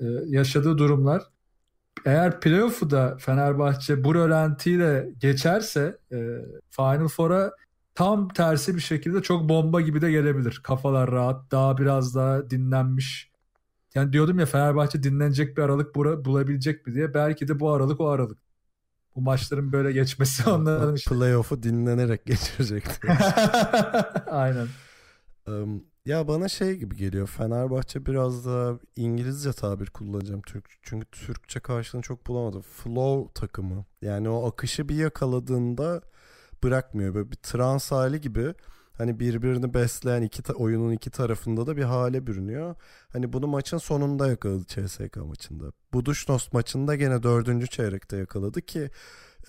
e, yaşadığı durumlar. Eğer playoff'u da Fenerbahçe bu rölantiyle geçerse e, Final Four'a Tam tersi bir şekilde çok bomba gibi de gelebilir. Kafalar rahat, daha biraz daha dinlenmiş. Yani diyordum ya Fenerbahçe dinlenecek bir aralık bulabilecek mi diye. Belki de bu aralık o aralık. Bu maçların böyle geçmesi onların işte. Playoff'u dinlenerek geçirecekti. Aynen. Um, ya bana şey gibi geliyor. Fenerbahçe biraz da İngilizce tabir kullanacağım Türk çünkü Türkçe karşılığını çok bulamadım. Flow takımı. Yani o akışı bir yakaladığında bırakmıyor. Böyle bir trans hali gibi hani birbirini besleyen iki oyunun iki tarafında da bir hale bürünüyor. Hani bunu maçın sonunda yakaladı CSK maçında. Buduşnos maçında gene dördüncü çeyrekte yakaladı ki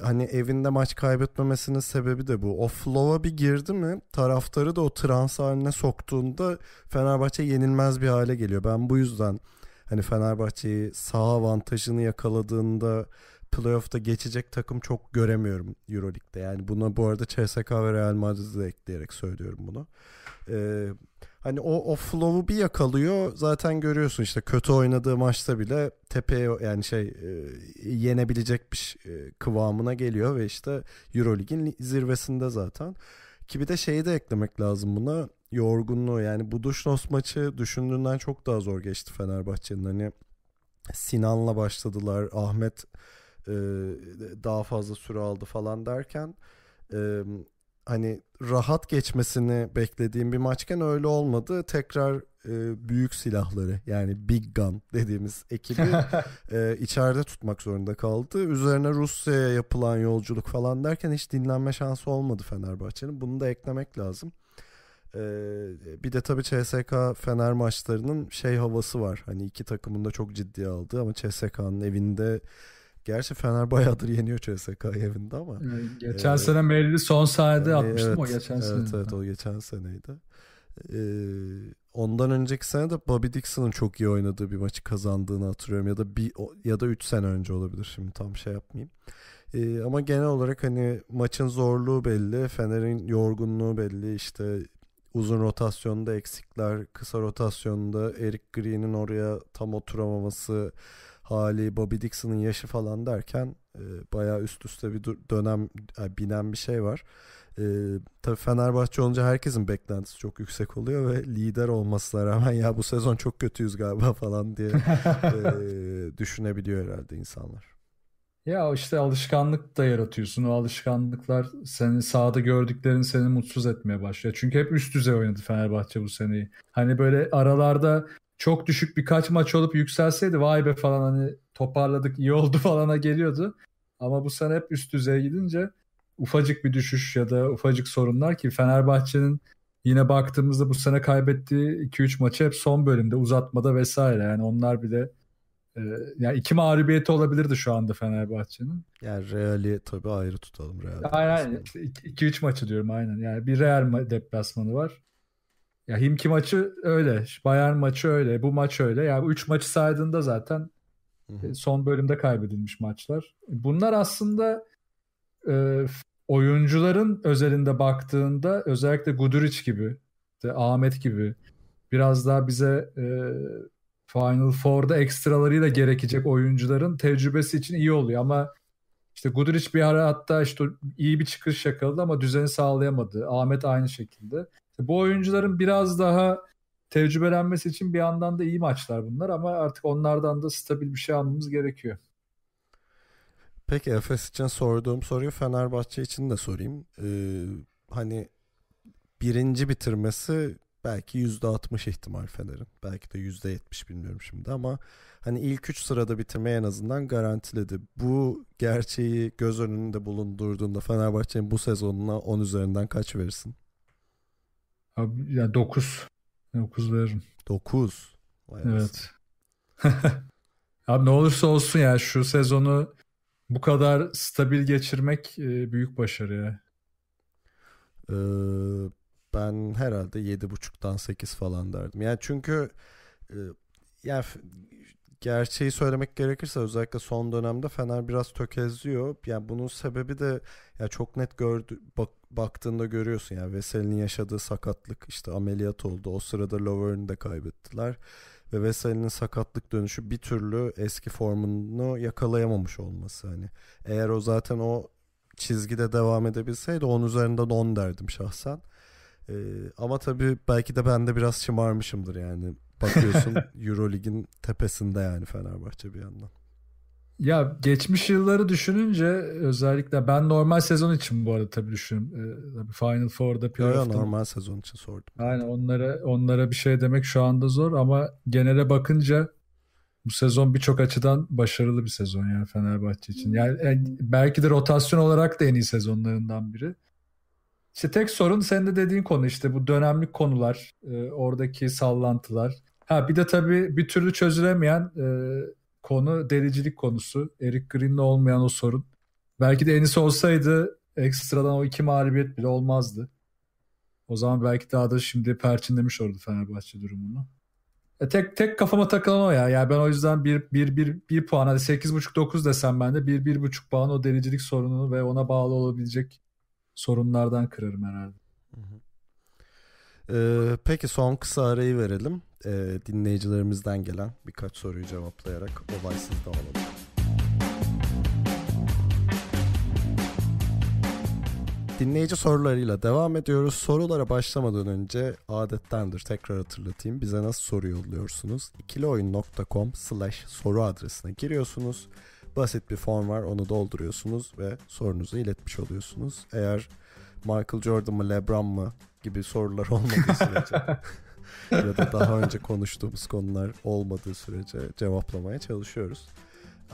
hani evinde maç kaybetmemesinin sebebi de bu. O flow'a bir girdi mi taraftarı da o trans haline soktuğunda Fenerbahçe yenilmez bir hale geliyor. Ben bu yüzden hani Fenerbahçe'yi sağ avantajını yakaladığında playoff'ta geçecek takım çok göremiyorum Euroleague'de. Yani buna bu arada CSK ve Real Madrid'i de ekleyerek söylüyorum bunu. Ee, hani o, o flow'u bir yakalıyor zaten görüyorsun işte kötü oynadığı maçta bile tepeye yani şey e, yenebilecek bir e, kıvamına geliyor ve işte Euroleague'in zirvesinde zaten. Ki bir de şeyi de eklemek lazım buna yorgunluğu yani bu Duşnos maçı düşündüğünden çok daha zor geçti Fenerbahçe'nin hani Sinan'la başladılar Ahmet e, daha fazla süre aldı falan derken e, hani rahat geçmesini beklediğim bir maçken öyle olmadı. Tekrar e, büyük silahları yani Big Gun dediğimiz ekibi e, içeride tutmak zorunda kaldı. Üzerine Rusya'ya yapılan yolculuk falan derken hiç dinlenme şansı olmadı Fenerbahçe'nin. Bunu da eklemek lazım. bir de tabii CSK Fener maçlarının şey havası var. Hani iki takımın da çok ciddi aldı ama CSK'nın evinde Gerçi Fener bayağıdır yeniyor CSK evinde ama. Geçen e, sene Melih'i son saniyede yani, atmıştım evet, o geçen sene. Evet evet o geçen seneydi. E, ondan önceki sene de Bobby Dixon'ın çok iyi oynadığı bir maçı kazandığını hatırlıyorum ya da bir ya da 3 sene önce olabilir şimdi tam şey yapmayayım. E, ama genel olarak hani maçın zorluğu belli, Fener'in yorgunluğu belli. işte uzun rotasyonda eksikler, kısa rotasyonda Eric Green'in oraya tam oturamaması, hali Bobby Dixon'ın yaşı falan derken e, bayağı üst üste bir dönem yani e, binen bir şey var. E, tabii Fenerbahçe olunca herkesin beklentisi çok yüksek oluyor ve lider olmasına rağmen ya bu sezon çok kötüyüz galiba falan diye e, düşünebiliyor herhalde insanlar. Ya işte alışkanlık da yaratıyorsun. O alışkanlıklar seni sahada gördüklerin seni mutsuz etmeye başlıyor. Çünkü hep üst düzey oynadı Fenerbahçe bu seneyi. Hani böyle aralarda çok düşük birkaç maç olup yükselseydi vay be falan hani toparladık iyi oldu falana geliyordu. Ama bu sene hep üst düzeye gidince ufacık bir düşüş ya da ufacık sorunlar ki Fenerbahçe'nin yine baktığımızda bu sene kaybettiği 2-3 maçı hep son bölümde uzatmada vesaire yani onlar bile e, yani iki mağlubiyeti olabilirdi şu anda Fenerbahçe'nin. Yani Real'i tabii ayrı tutalım. Real aynen 2-3 maçı diyorum aynen yani bir Real deplasmanı var. Ya Himki maçı öyle. Bayern maçı öyle. Bu maç öyle. Ya yani bu üç maçı saydığında zaten Hı-hı. E, son bölümde kaybedilmiş maçlar. Bunlar aslında e, oyuncuların özelinde baktığında özellikle Guduric gibi, işte Ahmet gibi biraz daha bize e, Final Four'da ekstralarıyla gerekecek oyuncuların tecrübesi için iyi oluyor ama işte Guduric bir ara hatta işte iyi bir çıkış yakaladı ama düzeni sağlayamadı. Ahmet aynı şekilde. Bu oyuncuların biraz daha tecrübelenmesi için bir yandan da iyi maçlar bunlar ama artık onlardan da stabil bir şey almamız gerekiyor. Peki Efes için sorduğum soruyu Fenerbahçe için de sorayım. Ee, hani birinci bitirmesi belki yüzde %60 ihtimal Fener'in. Belki de yüzde %70 bilmiyorum şimdi ama hani ilk üç sırada bitirmeyi en azından garantiledi. Bu gerçeği göz önünde bulundurduğunda Fenerbahçe'nin bu sezonuna 10 üzerinden kaç verirsin? Abi, yani 9. 9 veririm. 9. evet. Abi ne olursa olsun ya şu sezonu bu kadar stabil geçirmek e, büyük başarı ya. Ee, ben herhalde 7.5'tan 8 falan derdim. Yani çünkü e, yani gerçeği söylemek gerekirse özellikle son dönemde Fener biraz tökezliyor. Yani bunun sebebi de ya çok net gördü bak baktığında görüyorsun yani Veseli'nin yaşadığı sakatlık işte ameliyat oldu. O sırada Lovern'i de kaybettiler ve Veseli'nin sakatlık dönüşü bir türlü eski formunu yakalayamamış olması hani. Eğer o zaten o çizgide devam edebilseydi onun üzerinde don derdim şahsen. Ee, ama tabii belki de ben de biraz şımarmışımdır yani. Bakıyorsun Eurolig'in tepesinde yani Fenerbahçe bir yandan. Ya geçmiş yılları düşününce özellikle ben normal sezon için bu arada tabii düşünüyorum. Ee, Final Four'da playoff'ta. normal sezon için sordum. Yani onlara onlara bir şey demek şu anda zor ama genele bakınca bu sezon birçok açıdan başarılı bir sezon yani Fenerbahçe için. Yani, e, belki de rotasyon olarak da en iyi sezonlarından biri. İşte tek sorun senin de dediğin konu işte bu dönemlik konular, e, oradaki sallantılar. Ha bir de tabii bir türlü çözülemeyen e, konu dericilik konusu. Eric Green'le olmayan o sorun. Belki de Enis olsaydı ekstradan o iki mağlubiyet bile olmazdı. O zaman belki daha da şimdi perçinlemiş olurdu Fenerbahçe durumunu. E tek tek kafama takılan o ya. Yani ben o yüzden bir bir bir bir puan hadi 8.5 9 desem ben de bir bir buçuk puan o dericilik sorununu ve ona bağlı olabilecek sorunlardan kırarım herhalde. Hı hı. Ee, peki son kısa arayı verelim e, dinleyicilerimizden gelen birkaç soruyu cevaplayarak olaysız dağılalım. Dinleyici sorularıyla devam ediyoruz. Sorulara başlamadan önce adettendir tekrar hatırlatayım. Bize nasıl soru yolluyorsunuz? ikilioyun.com slash soru adresine giriyorsunuz. Basit bir form var onu dolduruyorsunuz ve sorunuzu iletmiş oluyorsunuz. Eğer Michael Jordan mı LeBron mı gibi sorular olmadığı sürece ya da daha önce konuştuğumuz konular olmadığı sürece cevaplamaya çalışıyoruz.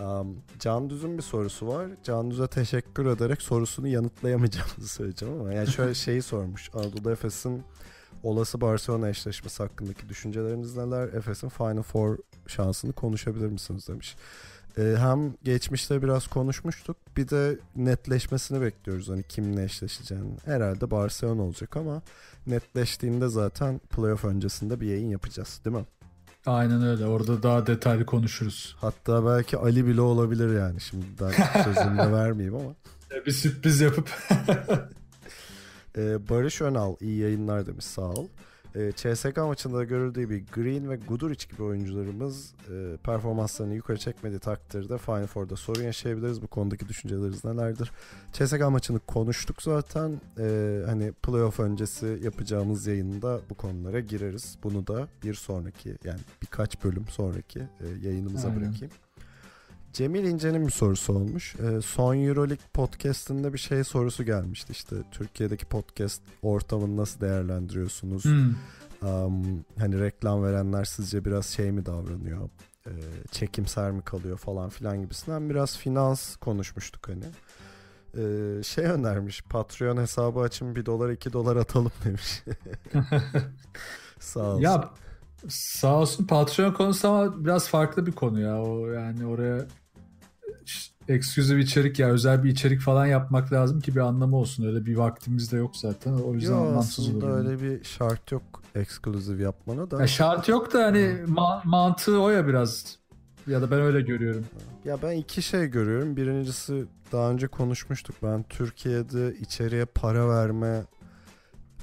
Um, Can Düz'ün bir sorusu var. Can Düz'e teşekkür ederek sorusunu yanıtlayamayacağımızı söyleyeceğim ama yani şöyle şeyi sormuş. Anadolu Efes'in olası Barcelona eşleşmesi hakkındaki düşünceleriniz neler? Efes'in Final Four şansını konuşabilir misiniz demiş. E, hem geçmişte biraz konuşmuştuk bir de netleşmesini bekliyoruz hani kimle eşleşeceğini. Herhalde Barcelona olacak ama netleştiğinde zaten playoff öncesinde bir yayın yapacağız değil mi? Aynen öyle orada daha detaylı konuşuruz. Hatta belki Ali bile olabilir yani şimdi daha sözünü de vermeyeyim ama. Bir sürpriz yapıp. ee, Barış Önal iyi yayınlar demiş sağ ol. E, ee, CSK maçında görüldüğü bir Green ve Guduric gibi oyuncularımız e, performanslarını yukarı çekmediği takdirde Final Four'da sorun yaşayabiliriz. Bu konudaki düşünceleriniz nelerdir? CSK maçını konuştuk zaten. E, hani playoff öncesi yapacağımız yayında bu konulara gireriz. Bunu da bir sonraki yani birkaç bölüm sonraki e, yayınımıza Aynen. bırakayım. Cemil İnce'nin bir sorusu olmuş. E, son Euroleague podcast'ında bir şey sorusu gelmişti. İşte Türkiye'deki podcast ortamını nasıl değerlendiriyorsunuz? Hmm. Um, hani reklam verenler sizce biraz şey mi davranıyor? E, çekimser mi kalıyor falan filan gibisinden biraz finans konuşmuştuk hani. E, şey önermiş. Patreon hesabı açın bir dolar iki dolar atalım demiş. Sağ olsun. Ya Sağ olsun Patreon konusu ama biraz farklı bir konu ya. O yani oraya exclusive içerik ya özel bir içerik falan yapmak lazım ki bir anlamı olsun. Öyle bir vaktimiz de yok zaten. O yüzden yok, anlamsız olur. Aslında öyle bir şart yok exclusive yapmana da. Ya şart yok da hani ma- mantığı o ya biraz. Ya da ben öyle görüyorum. Ya ben iki şey görüyorum. Birincisi daha önce konuşmuştuk. Ben Türkiye'de içeriye para verme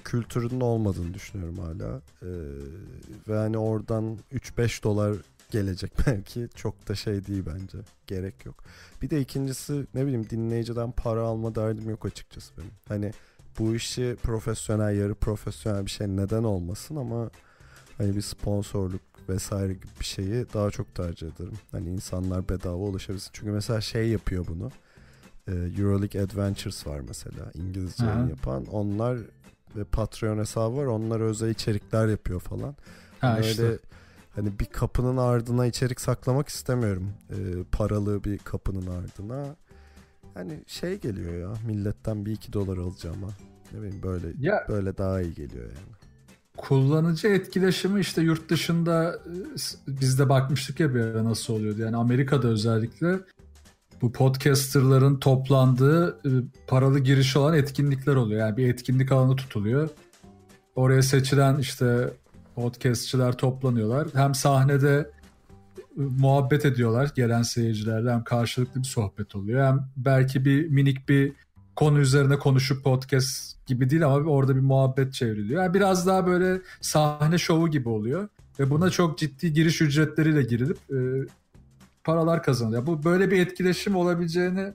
kültürünün olmadığını düşünüyorum hala. Ee, ve hani oradan 3-5 dolar gelecek belki. Çok da şey değil bence. Gerek yok. Bir de ikincisi ne bileyim dinleyiciden para alma derdim yok açıkçası benim. Hani bu işi profesyonel yarı profesyonel bir şey neden olmasın ama hani bir sponsorluk vesaire gibi bir şeyi daha çok tercih ederim. Hani insanlar bedava ulaşabilsin. Çünkü mesela şey yapıyor bunu. Ee, Euroleague Adventures var mesela İngilizce Aha. yapan. Onlar ve Patreon hesabı var. Onlar özel içerikler yapıyor falan. Ha, Böyle hani işte hani bir kapının ardına içerik saklamak istemiyorum. E, paralı bir kapının ardına. Yani şey geliyor ya milletten bir iki dolar alacağım ha. Ne bileyim böyle ya, böyle daha iyi geliyor yani. Kullanıcı etkileşimi işte yurt dışında e, biz de bakmıştık ya bir ara nasıl oluyordu. Yani Amerika'da özellikle bu podcasterların toplandığı e, paralı giriş olan etkinlikler oluyor. Yani bir etkinlik alanı tutuluyor. Oraya seçilen işte podcastçiler toplanıyorlar. Hem sahnede e, muhabbet ediyorlar gelen seyircilerle hem karşılıklı bir sohbet oluyor. Hem belki bir minik bir konu üzerine konuşup podcast gibi değil ama orada bir muhabbet çevriliyor. Yani biraz daha böyle sahne şovu gibi oluyor. Ve buna çok ciddi giriş ücretleriyle girilip e, paralar kazanılıyor. Bu böyle bir etkileşim olabileceğini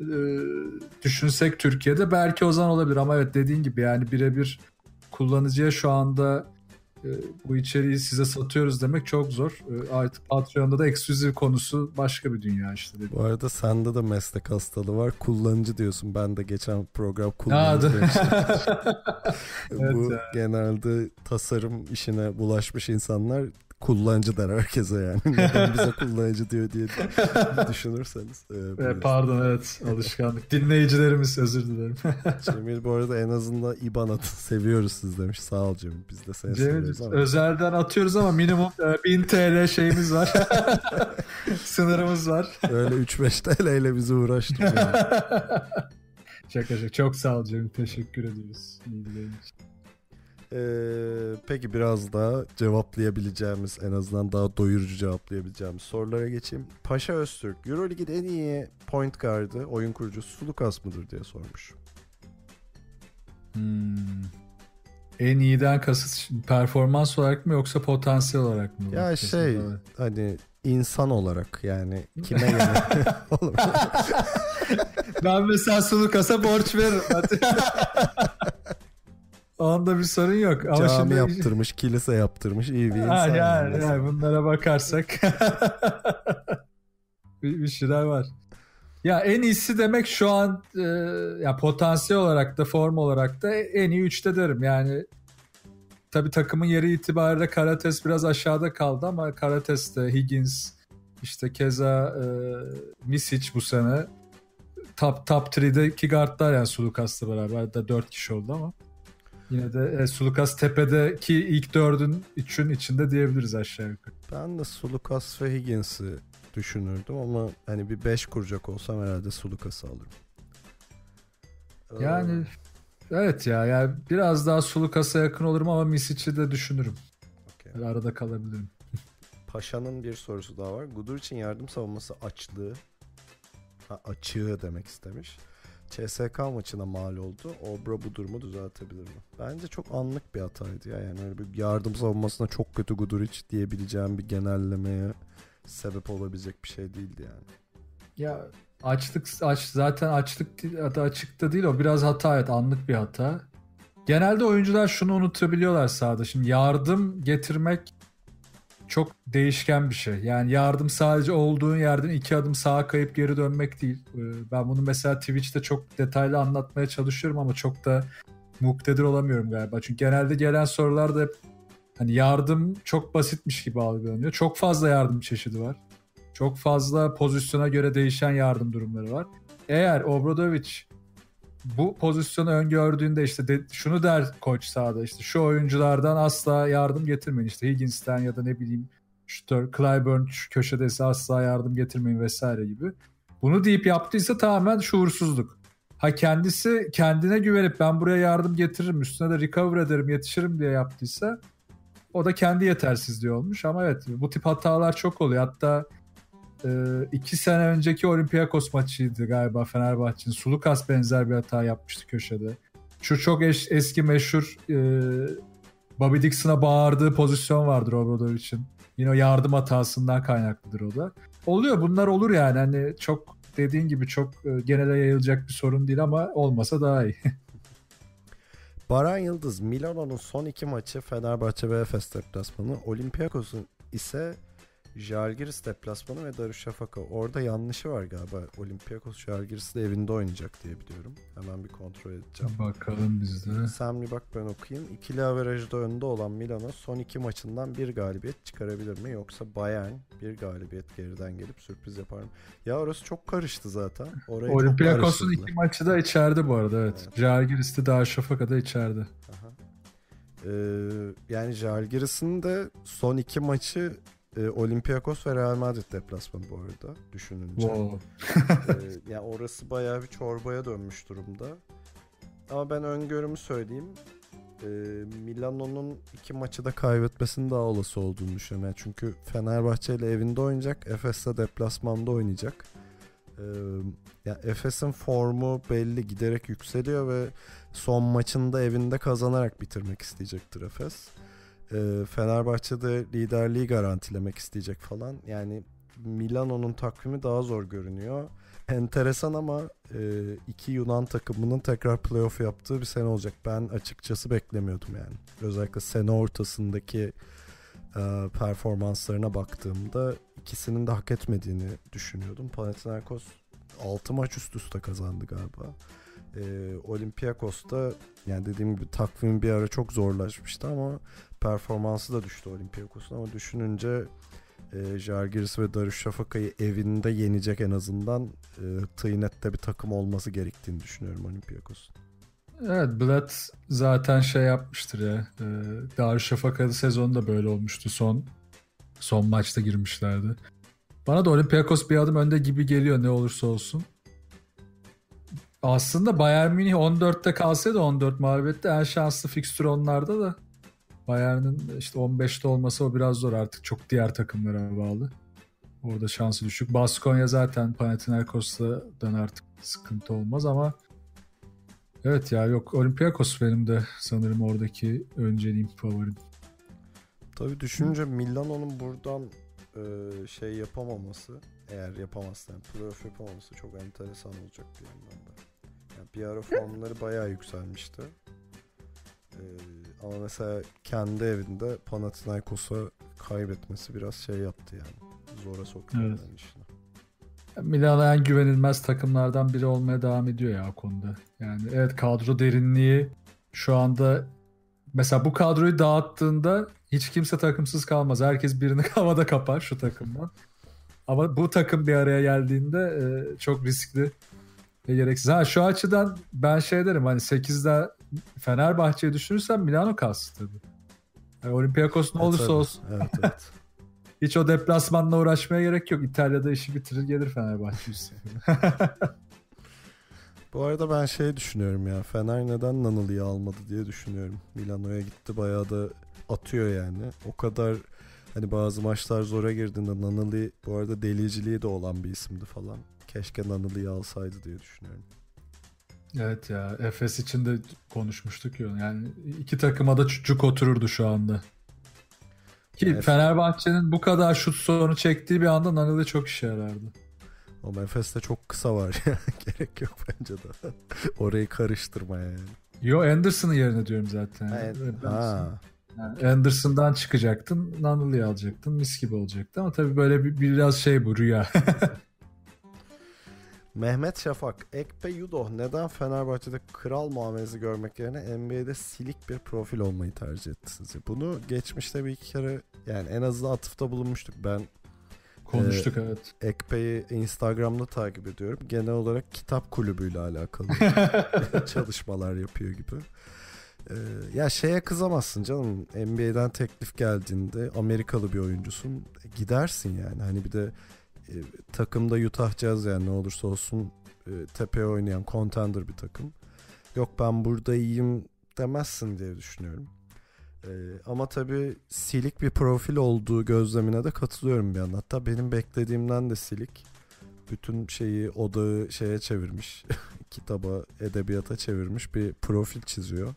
e, düşünsek Türkiye'de belki o zaman olabilir ama evet dediğin gibi yani birebir kullanıcıya şu anda e, bu içeriği size satıyoruz demek çok zor. E, artık Patreon'da da ekskluzif konusu başka bir dünya işte. Dedim. Bu arada sende de meslek hastalığı var. Kullanıcı diyorsun. Ben de geçen program kullanıcı demiştim. evet, bu yani. genelde tasarım işine bulaşmış insanlar kullanıcılar herkese yani. Neden bize kullanıcı diyor diye düşünürseniz. E, pardon evet alışkanlık. Dinleyicilerimiz özür dilerim. Cemil bu arada en azından IBAN atın seviyoruz siz demiş. Sağ ol Cemil biz de seni Cemil, seviyoruz ama. Özelden atıyoruz ama minimum 1000 e, TL şeyimiz var. Sınırımız var. Öyle 3-5 TL ile bizi uğraştırıyor. Şaka şaka. Çok sağ ol Cemil. Teşekkür ediyoruz. İyi için. Ee, peki biraz daha cevaplayabileceğimiz en azından daha doyurucu cevaplayabileceğimiz sorulara geçeyim. Paşa Öztürk Euroleague'in en iyi point guard'ı oyun kurucusu Sulukas mıdır diye sormuş. Hmm. En iyiden kasıt performans olarak mı yoksa potansiyel olarak mı? Ya Kesin şey olarak. hani insan olarak yani kime yani? ben mesela Sulukas'a borç veririm. Onda bir sorun yok. Ama Cami şimdi... yaptırmış, kilise yaptırmış, iyi bir insan. Yani, yani, yani bunlara bakarsak bir, bir şeyler var. Ya en iyisi demek şu an e, ya potansiyel olarak da form olarak da en iyi üçte derim. Yani tabi takımın yeri itibariyle Karates biraz aşağıda kaldı ama Karates de Higgins işte keza e, Misic bu sene top top 3'deki guardlar yani Sulukas'la beraber de 4 kişi oldu ama. Yine de e, Sulukas Tepe'deki ilk dördün üçün içinde diyebiliriz aşağı yukarı. Ben de Sulukas ve Higgins'i düşünürdüm ama hani bir beş kuracak olsam herhalde Sulukas'ı alırım. Yani ee, evet ya yani biraz daha Sulukas'a yakın olurum ama Misic'i de düşünürüm. Okay. Böyle arada kalabilirim. Paşa'nın bir sorusu daha var. Gudur için yardım savunması açlığı ha, açığı demek istemiş. CSK maçına mal oldu. Obra bu durumu düzeltebilir mi? Bence çok anlık bir hataydı ya. Yani öyle bir yardım savunmasına çok kötü Guduric diyebileceğim bir genellemeye sebep olabilecek bir şey değildi yani. Ya açlık aç zaten açlık hatta açıkta değil o biraz hata evet anlık bir hata. Genelde oyuncular şunu unutabiliyorlar sahada. Şimdi yardım getirmek çok değişken bir şey. Yani yardım sadece olduğun yerden iki adım sağa kayıp geri dönmek değil. Ee, ben bunu mesela Twitch'te çok detaylı anlatmaya çalışıyorum ama çok da muktedir olamıyorum galiba. Çünkü genelde gelen sorular da hep hani yardım çok basitmiş gibi algılanıyor. Çok fazla yardım çeşidi var. Çok fazla pozisyona göre değişen yardım durumları var. Eğer Obradovic bu pozisyonu öngördüğünde işte de, şunu der koç sahada işte şu oyunculardan asla yardım getirmeyin işte Higgins'ten ya da ne bileyim Stör, Clyburn şu köşedesi asla yardım getirmeyin vesaire gibi. Bunu deyip yaptıysa tamamen şuursuzluk. Ha kendisi kendine güvenip ben buraya yardım getiririm üstüne de recover ederim yetişirim diye yaptıysa o da kendi yetersizliği olmuş ama evet bu tip hatalar çok oluyor. Hatta e, sene önceki Olympiakos maçıydı galiba Fenerbahçe'nin. Sulukas benzer bir hata yapmıştı köşede. Şu çok eş, eski meşhur e, Bobby Dixon'a bağırdığı pozisyon vardır Obrador için Yine o yardım hatasından kaynaklıdır o da. Oluyor bunlar olur yani. Hani çok dediğin gibi çok e, genele yayılacak bir sorun değil ama olmasa daha iyi. Baran Yıldız, Milano'nun son iki maçı Fenerbahçe ve Efes deplasmanı, Olympiakos'un ise Jalgiris deplasmanı ve Darüşşafaka. Orada yanlışı var galiba. Olympiakos Jalgiris'i de evinde oynayacak diye biliyorum. Hemen bir kontrol edeceğim. Bakalım bizde. Sen bir bak ben okuyayım. İkili averajda önde olan Milano son iki maçından bir galibiyet çıkarabilir mi? Yoksa Bayern bir galibiyet geriden gelip sürpriz yapar mı? Ya orası çok karıştı zaten. Orayı Olympiakos'un iki maçı da içeride bu arada evet. evet. Jalgiris'te Darüşşafaka'da içeride. Aha. Ee, yani Jalgiris'in de son iki maçı e, Olympiakos ve Real Madrid deplasmanı bu arada düşününce. Wow. e, yani orası bayağı bir çorbaya dönmüş durumda. Ama ben öngörümü söyleyeyim. E, Milano'nun iki maçı da kaybetmesinin daha olası olduğunu düşünüyorum. Yani çünkü Fenerbahçe ile evinde oynayacak, Efes'te deplasmanda oynayacak. E, yani Efes'in formu belli giderek yükseliyor ve son maçında evinde kazanarak bitirmek isteyecektir Efes. Efes e, Fenerbahçe'de liderliği garantilemek isteyecek falan. Yani Milano'nun takvimi daha zor görünüyor. Enteresan ama e, iki Yunan takımının tekrar playoff yaptığı bir sene olacak. Ben açıkçası beklemiyordum yani. Özellikle sene ortasındaki e, performanslarına baktığımda ikisinin de hak etmediğini düşünüyordum. Panathinaikos 6 maç üst üste kazandı galiba e, Olympiakos'ta yani dediğim gibi takvim bir ara çok zorlaşmıştı ama performansı da düştü Olympiakos'un ama düşününce e, Jargiris ve Darüşşafaka'yı evinde yenecek en azından e, tıynette bir takım olması gerektiğini düşünüyorum Olympiakos'un. Evet Bled zaten şey yapmıştır ya. E, Darüşşafaka sezonu da böyle olmuştu son son maçta girmişlerdi. Bana da Olympiakos bir adım önde gibi geliyor ne olursa olsun. Aslında Bayern Münih 14'te kalsaydı 14 mağlubiyette en şanslı fikstür onlarda da. Bayern'in işte 15'te olması o biraz zor artık. Çok diğer takımlara bağlı. Orada şansı düşük. Baskonya zaten Panathinaikos'tan artık sıkıntı olmaz ama evet ya yok Olympiakos benim de sanırım oradaki önceliğim favorim. Tabii düşünce Milano'nun buradan e, şey yapamaması eğer yapamazsa yani playoff yapamaması çok enteresan olacak bir yandan da. Yani bir ara formları bayağı yükselmişti. Ee, ama mesela kendi evinde Panathinaikos'a kaybetmesi biraz şey yaptı yani. Zora soktu evet. işini. Milan'a en güvenilmez takımlardan biri olmaya devam ediyor ya konuda. Yani evet kadro derinliği şu anda mesela bu kadroyu dağıttığında hiç kimse takımsız kalmaz. Herkes birini havada kapar şu takımdan. Ama bu takım bir araya geldiğinde e, çok riskli. E, gereksiz. Ha şu açıdan ben şey derim hani 8'de Fenerbahçe'yi düşünürsem Milano kalsın tabii. Yani Olympiakos ne e, olursa tabii. olsun. Evet, evet. Hiç o deplasmanla uğraşmaya gerek yok. İtalya'da işi bitirir gelir Fenerbahçe Bu arada ben şey düşünüyorum ya. Fener neden Nanalı'yı almadı diye düşünüyorum. Milano'ya gitti bayağı da atıyor yani. O kadar hani bazı maçlar zora girdiğinde Nanalı bu arada deliciliği de olan bir isimdi falan. Keşke Nanalı'yı alsaydı diye düşünüyorum. Evet ya Efes için de konuşmuştuk ya. Yani iki takıma da çocuk otururdu şu anda. Ki yani Fenerbahçe'nin bu kadar şut sorunu çektiği bir anda Nanılı çok işe yarardı. Ama Efes'te çok kısa var ya. Gerek yok bence de. Orayı karıştırma yani. Yo Anderson'ın yerine diyorum zaten. Evet. Anderson. Yani Anderson'dan çıkacaktın. Nanalı'yı alacaktın. Mis gibi olacaktı. Ama tabii böyle bir, biraz şey bu rüya. Mehmet Şafak, Ekpe Yudo neden Fenerbahçe'de kral muamelesi görmek yerine NBA'de silik bir profil olmayı tercih etti sizce? Bunu geçmişte bir iki kere yani en azından atıfta bulunmuştuk. Ben Konuştuk e, evet. Ekpe'yi Instagram'da takip ediyorum. Genel olarak kitap kulübüyle alakalı çalışmalar yapıyor gibi. E, ya şeye kızamazsın canım. NBA'den teklif geldiğinde Amerikalı bir oyuncusun. E, gidersin yani. Hani bir de e, takımda yutahacağız yani ne olursa olsun e, tepeye oynayan contender bir takım. Yok ben burada iyiyim demezsin diye düşünüyorum. E, ama tabii silik bir profil olduğu gözlemine de katılıyorum bir yandan. Hatta benim beklediğimden de silik. Bütün şeyi odağı şeye çevirmiş. kitaba, edebiyata çevirmiş bir profil çiziyor.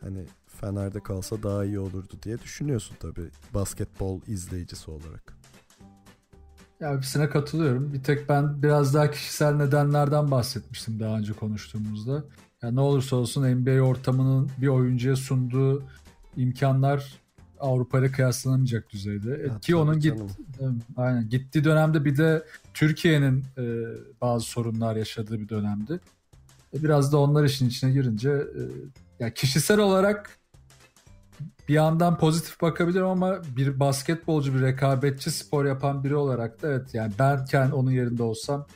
Hani Fener'de kalsa daha iyi olurdu diye düşünüyorsun tabii basketbol izleyicisi olarak. Ya hepsine katılıyorum. Bir tek ben biraz daha kişisel nedenlerden bahsetmiştim daha önce konuştuğumuzda. Ya ne olursa olsun NBA ortamının bir oyuncuya sunduğu imkanlar Avrupa kıyaslanamayacak düzeyde. Evet, Ki onun git canım. aynen gittiği dönemde bir de Türkiye'nin e, bazı sorunlar yaşadığı bir dönemdi. E, biraz da onlar işin içine girince e, ya kişisel olarak bir yandan pozitif bakabilirim ama bir basketbolcu, bir rekabetçi spor yapan biri olarak da evet yani benken onun yerinde olsam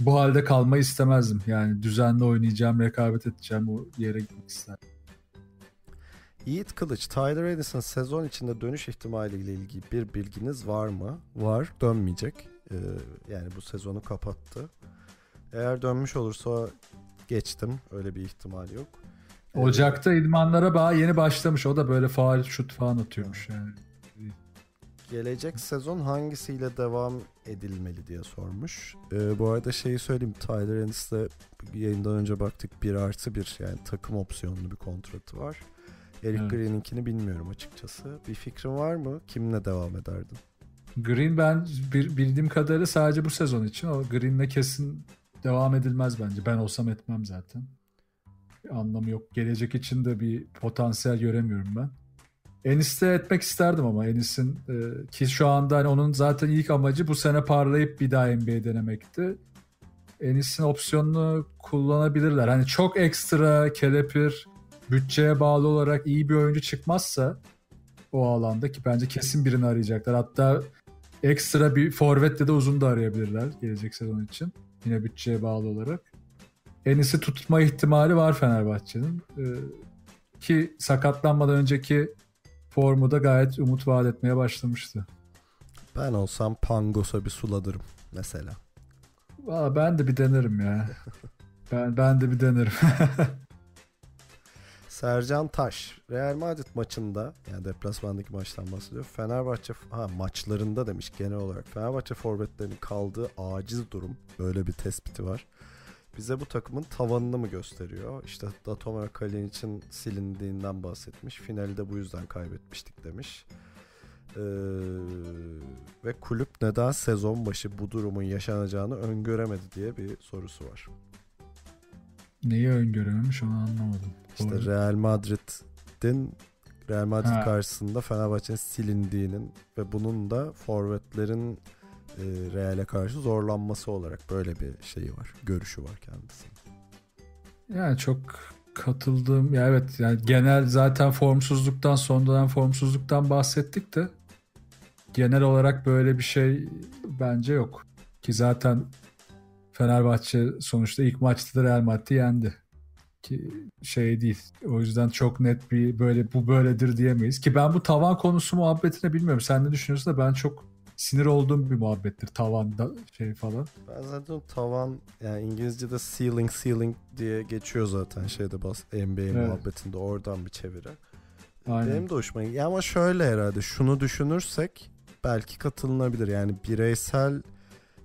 bu halde kalmayı istemezdim. Yani düzenli oynayacağım, rekabet edeceğim bu yere gitmek isterdim. Yiğit Kılıç, Tyler Edison sezon içinde dönüş ihtimaliyle ilgili bir bilginiz var mı? Var, dönmeyecek. Ee, yani bu sezonu kapattı. Eğer dönmüş olursa geçtim. Öyle bir ihtimal yok. Ocak'ta idmanlara bağ yeni başlamış. O da böyle faal şut falan atıyormuş yani. Gelecek sezon hangisiyle devam edilmeli diye sormuş. Ee, bu arada şeyi söyleyeyim. Tyler Ennis'le yayından önce baktık 1 artı 1 yani takım opsiyonlu bir kontratı var. Eric evet. Green'inkini bilmiyorum açıkçası. Bir fikrin var mı? Kimle devam ederdin? Green ben bildiğim kadarıyla sadece bu sezon için. O Green'le kesin devam edilmez bence. Ben olsam etmem zaten anlamı yok. Gelecek için de bir potansiyel göremiyorum ben. Enis'te etmek isterdim ama Enis'in e, ki şu anda hani onun zaten ilk amacı bu sene parlayıp bir daha NBA denemekti. Enis'in opsiyonunu kullanabilirler. Hani çok ekstra kelepir bütçeye bağlı olarak iyi bir oyuncu çıkmazsa o alanda ki bence kesin birini arayacaklar. Hatta ekstra bir forvetle de uzun da arayabilirler gelecek sezon için. Yine bütçeye bağlı olarak. Enis'i tutma ihtimali var Fenerbahçe'nin. Ee, ki sakatlanmadan önceki formu da gayet umut vaat etmeye başlamıştı. Ben olsam Pangos'a bir suladırım mesela. Valla ben de bir denerim ya. ben, ben de bir denerim. Sercan Taş Real Madrid maçında yani deplasmandaki maçtan bahsediyor. Fenerbahçe ha maçlarında demiş genel olarak. Fenerbahçe forvetlerinin kaldığı aciz durum. Böyle bir tespiti var bize bu takımın tavanını mı gösteriyor? İşte hatta Tomer Kalinic'in silindiğinden bahsetmiş. Finalde bu yüzden kaybetmiştik demiş. Ee, ve kulüp neden sezon başı bu durumun yaşanacağını öngöremedi diye bir sorusu var. Neyi öngörememiş onu anlamadım. İşte Doğru. Real Madrid'in Real Madrid ha. karşısında Fenerbahçe'nin silindiğinin ve bunun da forvetlerin e, real'e karşı zorlanması olarak böyle bir şeyi var. Görüşü var kendisinin. Yani çok katıldığım ya evet yani genel zaten formsuzluktan son dönem formsuzluktan bahsettik de genel olarak böyle bir şey bence yok. Ki zaten Fenerbahçe sonuçta ilk maçta da Real Madrid'i yendi. Ki şey değil. O yüzden çok net bir böyle bu böyledir diyemeyiz. Ki ben bu tavan konusu muhabbetine bilmiyorum. Sen ne düşünüyorsun da ben çok sinir olduğum bir muhabbettir tavanda şey falan. Ben zaten tavan yani İngilizce'de ceiling ceiling diye geçiyor zaten şeyde bas NBA evet. muhabbetinde oradan bir çeviri. Aynen. Benim de hoşuma gidiyor ama şöyle herhalde şunu düşünürsek belki katılınabilir yani bireysel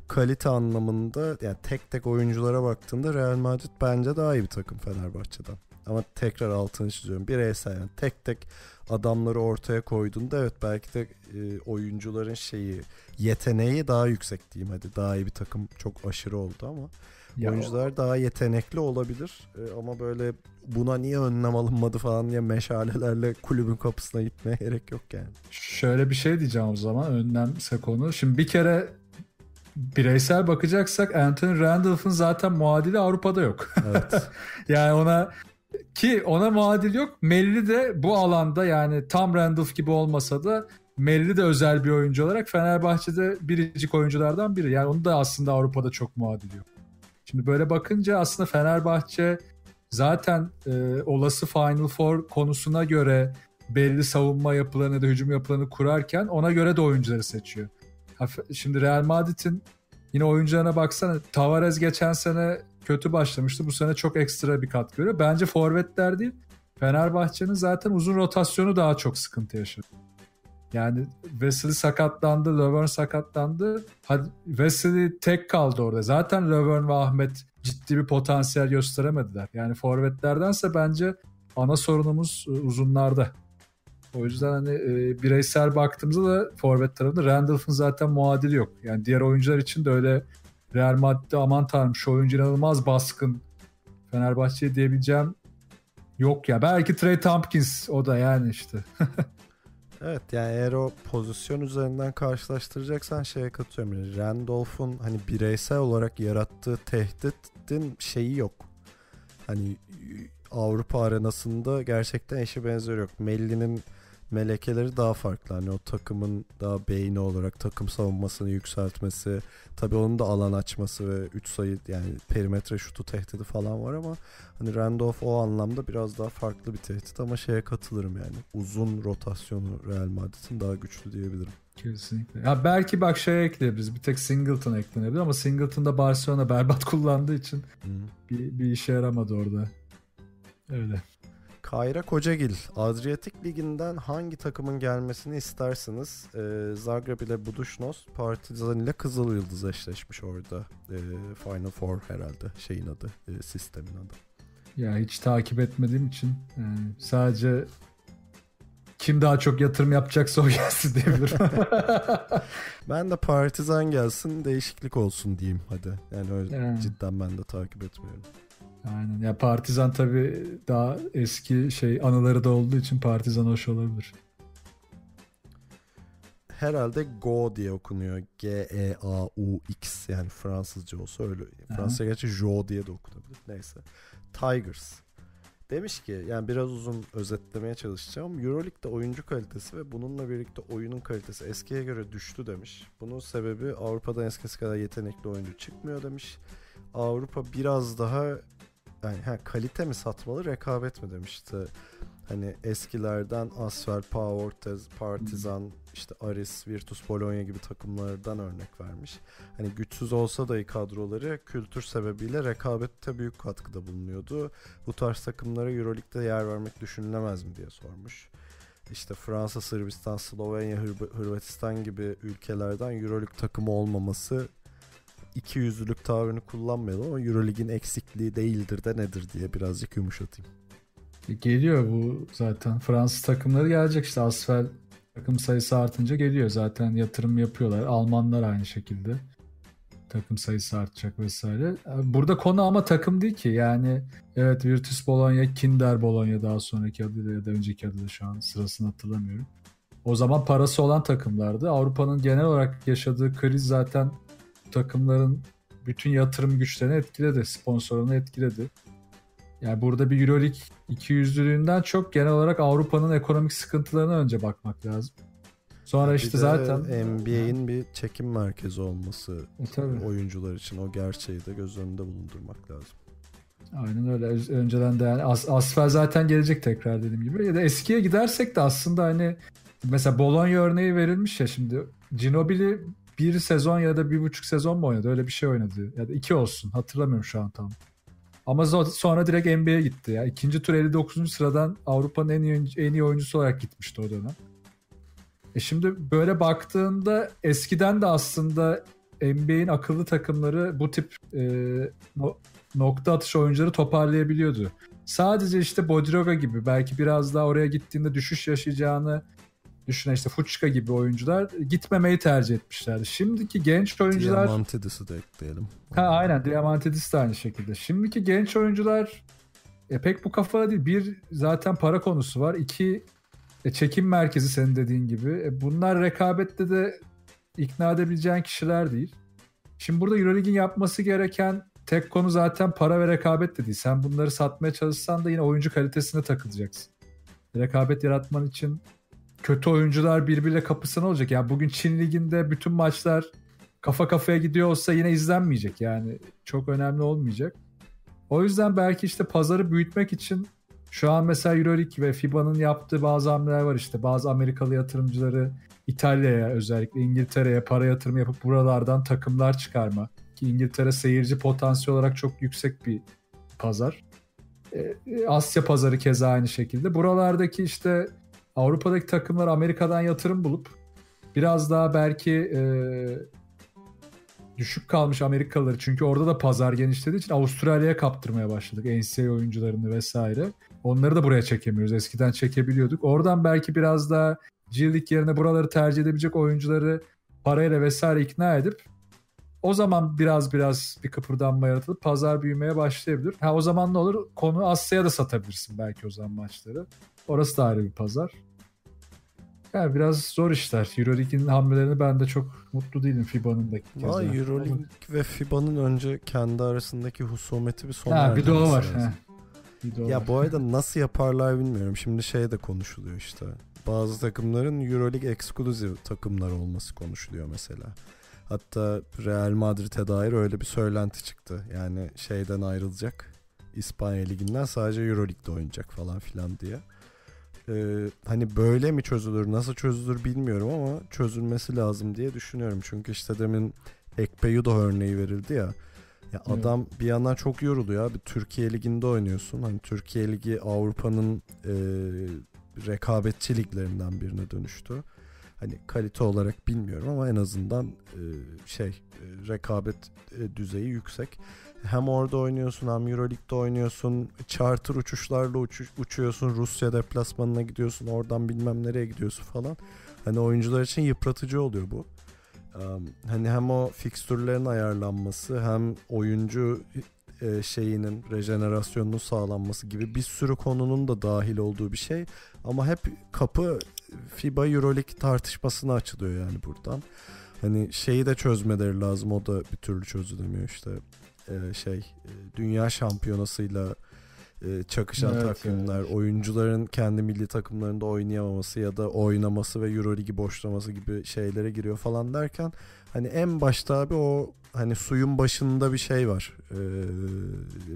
kalite anlamında yani tek tek oyunculara baktığında Real Madrid bence daha iyi bir takım Fenerbahçe'den. Ama tekrar altını çiziyorum. Bireysel yani tek tek adamları ortaya koyduğunda evet belki de e, oyuncuların şeyi yeteneği daha yüksek diyeyim hadi daha iyi bir takım çok aşırı oldu ama ya oyuncular daha yetenekli olabilir e, ama böyle buna niye önlem alınmadı falan diye meşalelerle kulübün kapısına gitmeye gerek yok yani. Şöyle bir şey diyeceğim o zaman önlemse konu. Şimdi bir kere bireysel bakacaksak Anthony Randolph'ın zaten muadili Avrupa'da yok. Evet. yani ona ki ona muadil yok. Melli de bu alanda yani tam Randolph gibi olmasa da Melli de özel bir oyuncu olarak Fenerbahçe'de biricik oyunculardan biri. Yani onu da aslında Avrupa'da çok muadil yok. Şimdi böyle bakınca aslında Fenerbahçe zaten e, olası Final Four konusuna göre belli savunma yapılarını da hücum yapılarını kurarken ona göre de oyuncuları seçiyor. Şimdi Real Madrid'in yine oyuncularına baksana Tavares geçen sene kötü başlamıştı. Bu sene çok ekstra bir katkı görüyor. Bence forvetler değil. Fenerbahçe'nin zaten uzun rotasyonu daha çok sıkıntı yaşadı. Yani Wesley sakatlandı, Lovern sakatlandı. Hadi Wesley tek kaldı orada. Zaten Lovern ve Ahmet ciddi bir potansiyel gösteremediler. Yani forvetlerdense bence ana sorunumuz e, uzunlarda. O yüzden hani e, bireysel baktığımızda da forvet tarafında Randolph'ın zaten muadili yok. Yani diğer oyuncular için de öyle Real Madrid'de aman tanrım şu oyuncu inanılmaz baskın. Fenerbahçe diyebileceğim yok ya. Belki Trey Tompkins o da yani işte. evet yani eğer o pozisyon üzerinden karşılaştıracaksan şeye katılıyorum. Randolph'un hani bireysel olarak yarattığı tehditin şeyi yok. Hani Avrupa arenasında gerçekten eşi benzeri yok. Melli'nin melekeleri daha farklı. Hani o takımın daha beyni olarak takım savunmasını yükseltmesi, tabii onun da alan açması ve 3 sayı yani perimetre şutu tehdidi falan var ama hani Randolph o anlamda biraz daha farklı bir tehdit ama şeye katılırım yani. Uzun rotasyonu Real Madrid'in daha güçlü diyebilirim. Kesinlikle. Ya belki bak şeye ekleyebiliriz. Bir tek Singleton eklenebilir ama Singleton'da Barcelona berbat kullandığı için hmm. bir, bir işe yaramadı orada. Öyle. Kayra Kocagil, Adriyatik Ligi'nden hangi takımın gelmesini istersiniz? Ee, Zagreb ile Buduşnos, Partizan ile Kızıl Yıldız eşleşmiş orada. Ee, Final Four herhalde şeyin adı, e, sistemin adı. Ya hiç takip etmediğim için yani e, sadece kim daha çok yatırım yapacaksa o gelsin diyebilirim. ben de Partizan gelsin değişiklik olsun diyeyim hadi. Yani öyle yani. cidden ben de takip etmiyorum. Aynen. Ya Partizan tabi daha eski şey anıları da olduğu için Partizan hoş olabilir. Herhalde Go diye okunuyor. G E A U X yani Fransızca olsa öyle. Fransızca gerçi Jo diye de okunabilir. Neyse. Tigers. Demiş ki yani biraz uzun özetlemeye çalışacağım. Euroleague'de oyuncu kalitesi ve bununla birlikte oyunun kalitesi eskiye göre düştü demiş. Bunun sebebi Avrupa'dan eskisi kadar yetenekli oyuncu çıkmıyor demiş. Avrupa biraz daha yani ha, kalite mi satmalı rekabet mi demişti. Hani eskilerden Asfer, Power, Partizan, işte Aris, Virtus Bologna gibi takımlardan örnek vermiş. Hani güçsüz olsa da kadroları kültür sebebiyle rekabette büyük katkıda bulunuyordu. Bu tarz takımlara Euroleague'de yer vermek düşünülemez mi diye sormuş. İşte Fransa, Sırbistan, Slovenya, Hırvatistan gibi ülkelerden Euroleague takımı olmaması iki yüzlülük tavrını kullanmayalım ama Eurolig'in eksikliği değildir de nedir diye birazcık yumuşatayım. E, geliyor bu zaten. Fransız takımları gelecek işte asfel takım sayısı artınca geliyor. Zaten yatırım yapıyorlar. Almanlar aynı şekilde. Takım sayısı artacak vesaire. E, burada konu ama takım değil ki. Yani evet Virtus Bologna, Kinder Bologna daha sonraki adıyla ya da önceki adıyla şu an sırasını hatırlamıyorum. O zaman parası olan takımlardı. Avrupa'nın genel olarak yaşadığı kriz zaten takımların bütün yatırım güçlerini etkiledi. Sponsorunu etkiledi. Yani burada bir Euroleague ikiyüzlülüğünden çok genel olarak Avrupa'nın ekonomik sıkıntılarına önce bakmak lazım. Sonra bir işte zaten NBA'in bir çekim merkezi olması e, tabii. oyuncular için o gerçeği de göz önünde bulundurmak lazım. Aynen öyle. Önceden de yani As Asfer zaten gelecek tekrar dediğim gibi. Ya da eskiye gidersek de aslında hani mesela Bologna örneği verilmiş ya şimdi. Ginobili bir sezon ya da bir buçuk sezon mu oynadı? Öyle bir şey oynadı. Ya da iki olsun. Hatırlamıyorum şu an tam. Ama sonra direkt NBA'ye gitti ya. İkinci tur 59. sıradan Avrupa'nın en iyi, en iyi oyuncusu olarak gitmişti o dönem. E şimdi böyle baktığında eskiden de aslında NBA'in akıllı takımları bu tip e, nokta atış oyuncuları toparlayabiliyordu. Sadece işte Bodroga gibi belki biraz daha oraya gittiğinde düşüş yaşayacağını düşünen işte Fuçka gibi oyuncular gitmemeyi tercih etmişler. Şimdiki genç oyuncular... Diamantidis'i de ekleyelim. Ha aynen Diamantidis de aynı şekilde. Şimdiki genç oyuncular e, pek bu kafada değil. Bir zaten para konusu var. İki e, çekim merkezi senin dediğin gibi. E, bunlar rekabette de ikna edebileceğin kişiler değil. Şimdi burada Euroleague'in yapması gereken tek konu zaten para ve rekabet de değil. Sen bunları satmaya çalışsan da yine oyuncu kalitesine takılacaksın. Rekabet yaratman için kötü oyuncular birbiriyle kapısına olacak. Yani bugün Çin liginde bütün maçlar kafa kafaya gidiyorsa yine izlenmeyecek. Yani çok önemli olmayacak. O yüzden belki işte pazarı büyütmek için şu an mesela Euroleague ve FIBA'nın yaptığı bazı hamleler var işte. Bazı Amerikalı yatırımcıları İtalya'ya özellikle İngiltere'ye para yatırımı yapıp buralardan takımlar çıkarma. Ki İngiltere seyirci potansiyel olarak çok yüksek bir pazar. E, e, Asya pazarı keza aynı şekilde. Buralardaki işte Avrupa'daki takımlar Amerika'dan yatırım bulup biraz daha belki e, düşük kalmış Amerikalıları çünkü orada da pazar genişlediği için Avustralya'ya kaptırmaya başladık NCAA oyuncularını vesaire. Onları da buraya çekemiyoruz. Eskiden çekebiliyorduk. Oradan belki biraz daha cildik yerine buraları tercih edebilecek oyuncuları parayla vesaire ikna edip o zaman biraz biraz bir kıpırdanma yaratılıp pazar büyümeye başlayabilir. Ha o zaman ne olur? Konu Asya'ya da satabilirsin belki o zaman maçları. Orası da ayrı bir pazar. Yani biraz zor işler. Euroleague'in hamlelerini ben de çok mutlu değilim FIBA'nın da. Valla Euroleague ve FIBA'nın önce kendi arasındaki husumeti bir sona Ha bir de o var. ya bu arada nasıl yaparlar bilmiyorum. Şimdi şey de konuşuluyor işte. Bazı takımların Euroleague ekskluziv takımlar olması konuşuluyor mesela. Hatta Real Madrid'e dair öyle bir söylenti çıktı. Yani şeyden ayrılacak. İspanya Ligi'nden sadece Euro Lig'de oynayacak falan filan diye. Ee, hani böyle mi çözülür, nasıl çözülür bilmiyorum ama çözülmesi lazım diye düşünüyorum. Çünkü işte demin Ekpe Yudo örneği verildi ya. Ya adam hmm. bir yandan çok yoruluyor abi. Türkiye Ligi'nde oynuyorsun. Hani Türkiye Ligi Avrupa'nın e, rekabetçi liglerinden birine dönüştü hani kalite olarak bilmiyorum ama en azından e, şey e, rekabet e, düzeyi yüksek. Hem orada oynuyorsun hem Euroleague'de oynuyorsun. Charter uçuşlarla uçuş, uçuyorsun. Rusya deplasmanına gidiyorsun. Oradan bilmem nereye gidiyorsun falan. Hani oyuncular için yıpratıcı oluyor bu. hani hem o fikstürlerin ayarlanması hem oyuncu şeyinin rejenerasyonunun sağlanması gibi bir sürü konunun da dahil olduğu bir şey ama hep kapı FIBA EuroLeague tartışmasını açılıyor yani buradan. Hani şeyi de çözmeleri lazım o da bir türlü çözülemiyor işte ee, şey e, dünya şampiyonasıyla e, çakışan evet, takımlar, evet. oyuncuların kendi milli takımlarında oynayamaması ya da oynaması ve EuroLeague'i boşlaması gibi şeylere giriyor falan derken hani en başta abi o hani suyun başında bir şey var. Ee,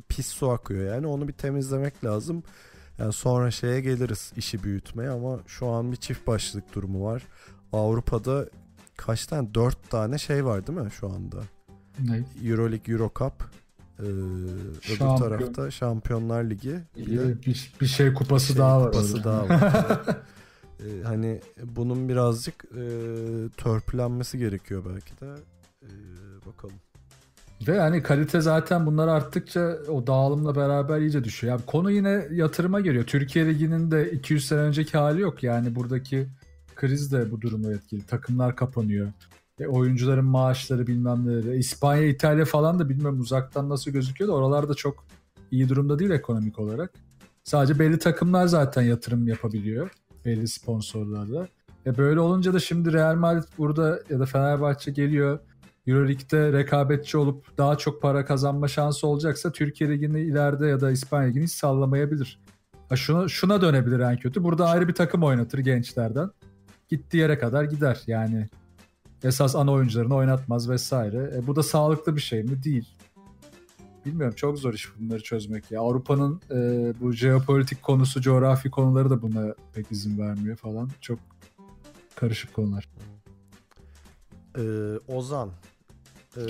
pis su akıyor yani onu bir temizlemek lazım. Yani sonra şeye geliriz işi büyütmeye ama şu an bir çift başlık durumu var. Avrupa'da kaç tane? Dört tane şey var değil mi şu anda? Ne? Euroleague, Eurocup. Ee, Şampiyon. öbür tarafta Şampiyonlar Ligi. Bir, de, bir, bir şey kupası bir şey daha var. Kupası öyle. daha var. ee, hani bunun birazcık e, törpülenmesi gerekiyor belki de. Ee, bakalım. Ve yani kalite zaten bunlar arttıkça o dağılımla beraber iyice düşüyor. Yani konu yine yatırıma geliyor. Türkiye Ligi'nin de 200 sene önceki hali yok. Yani buradaki kriz de bu durumla etkili. Takımlar kapanıyor. E, oyuncuların maaşları bilmem neleri. İspanya, İtalya falan da bilmem uzaktan nasıl gözüküyor da oralarda çok iyi durumda değil ekonomik olarak. Sadece belli takımlar zaten yatırım yapabiliyor. Belli sponsorlarla. E böyle olunca da şimdi Real Madrid burada ya da Fenerbahçe geliyor Euroleague'de rekabetçi olup daha çok para kazanma şansı olacaksa Türkiye Ligi'ni ileride ya da İspanya Ligi'ni hiç sallamayabilir. Ha şuna, şuna dönebilir en kötü. Burada ayrı bir takım oynatır gençlerden. Gittiği yere kadar gider yani. Esas ana oyuncularını oynatmaz vesaire. E, bu da sağlıklı bir şey mi? Değil. Bilmiyorum çok zor iş bunları çözmek ya. Avrupa'nın e, bu jeopolitik konusu, coğrafi konuları da buna pek izin vermiyor falan. Çok karışık konular. Ee, Ozan ee,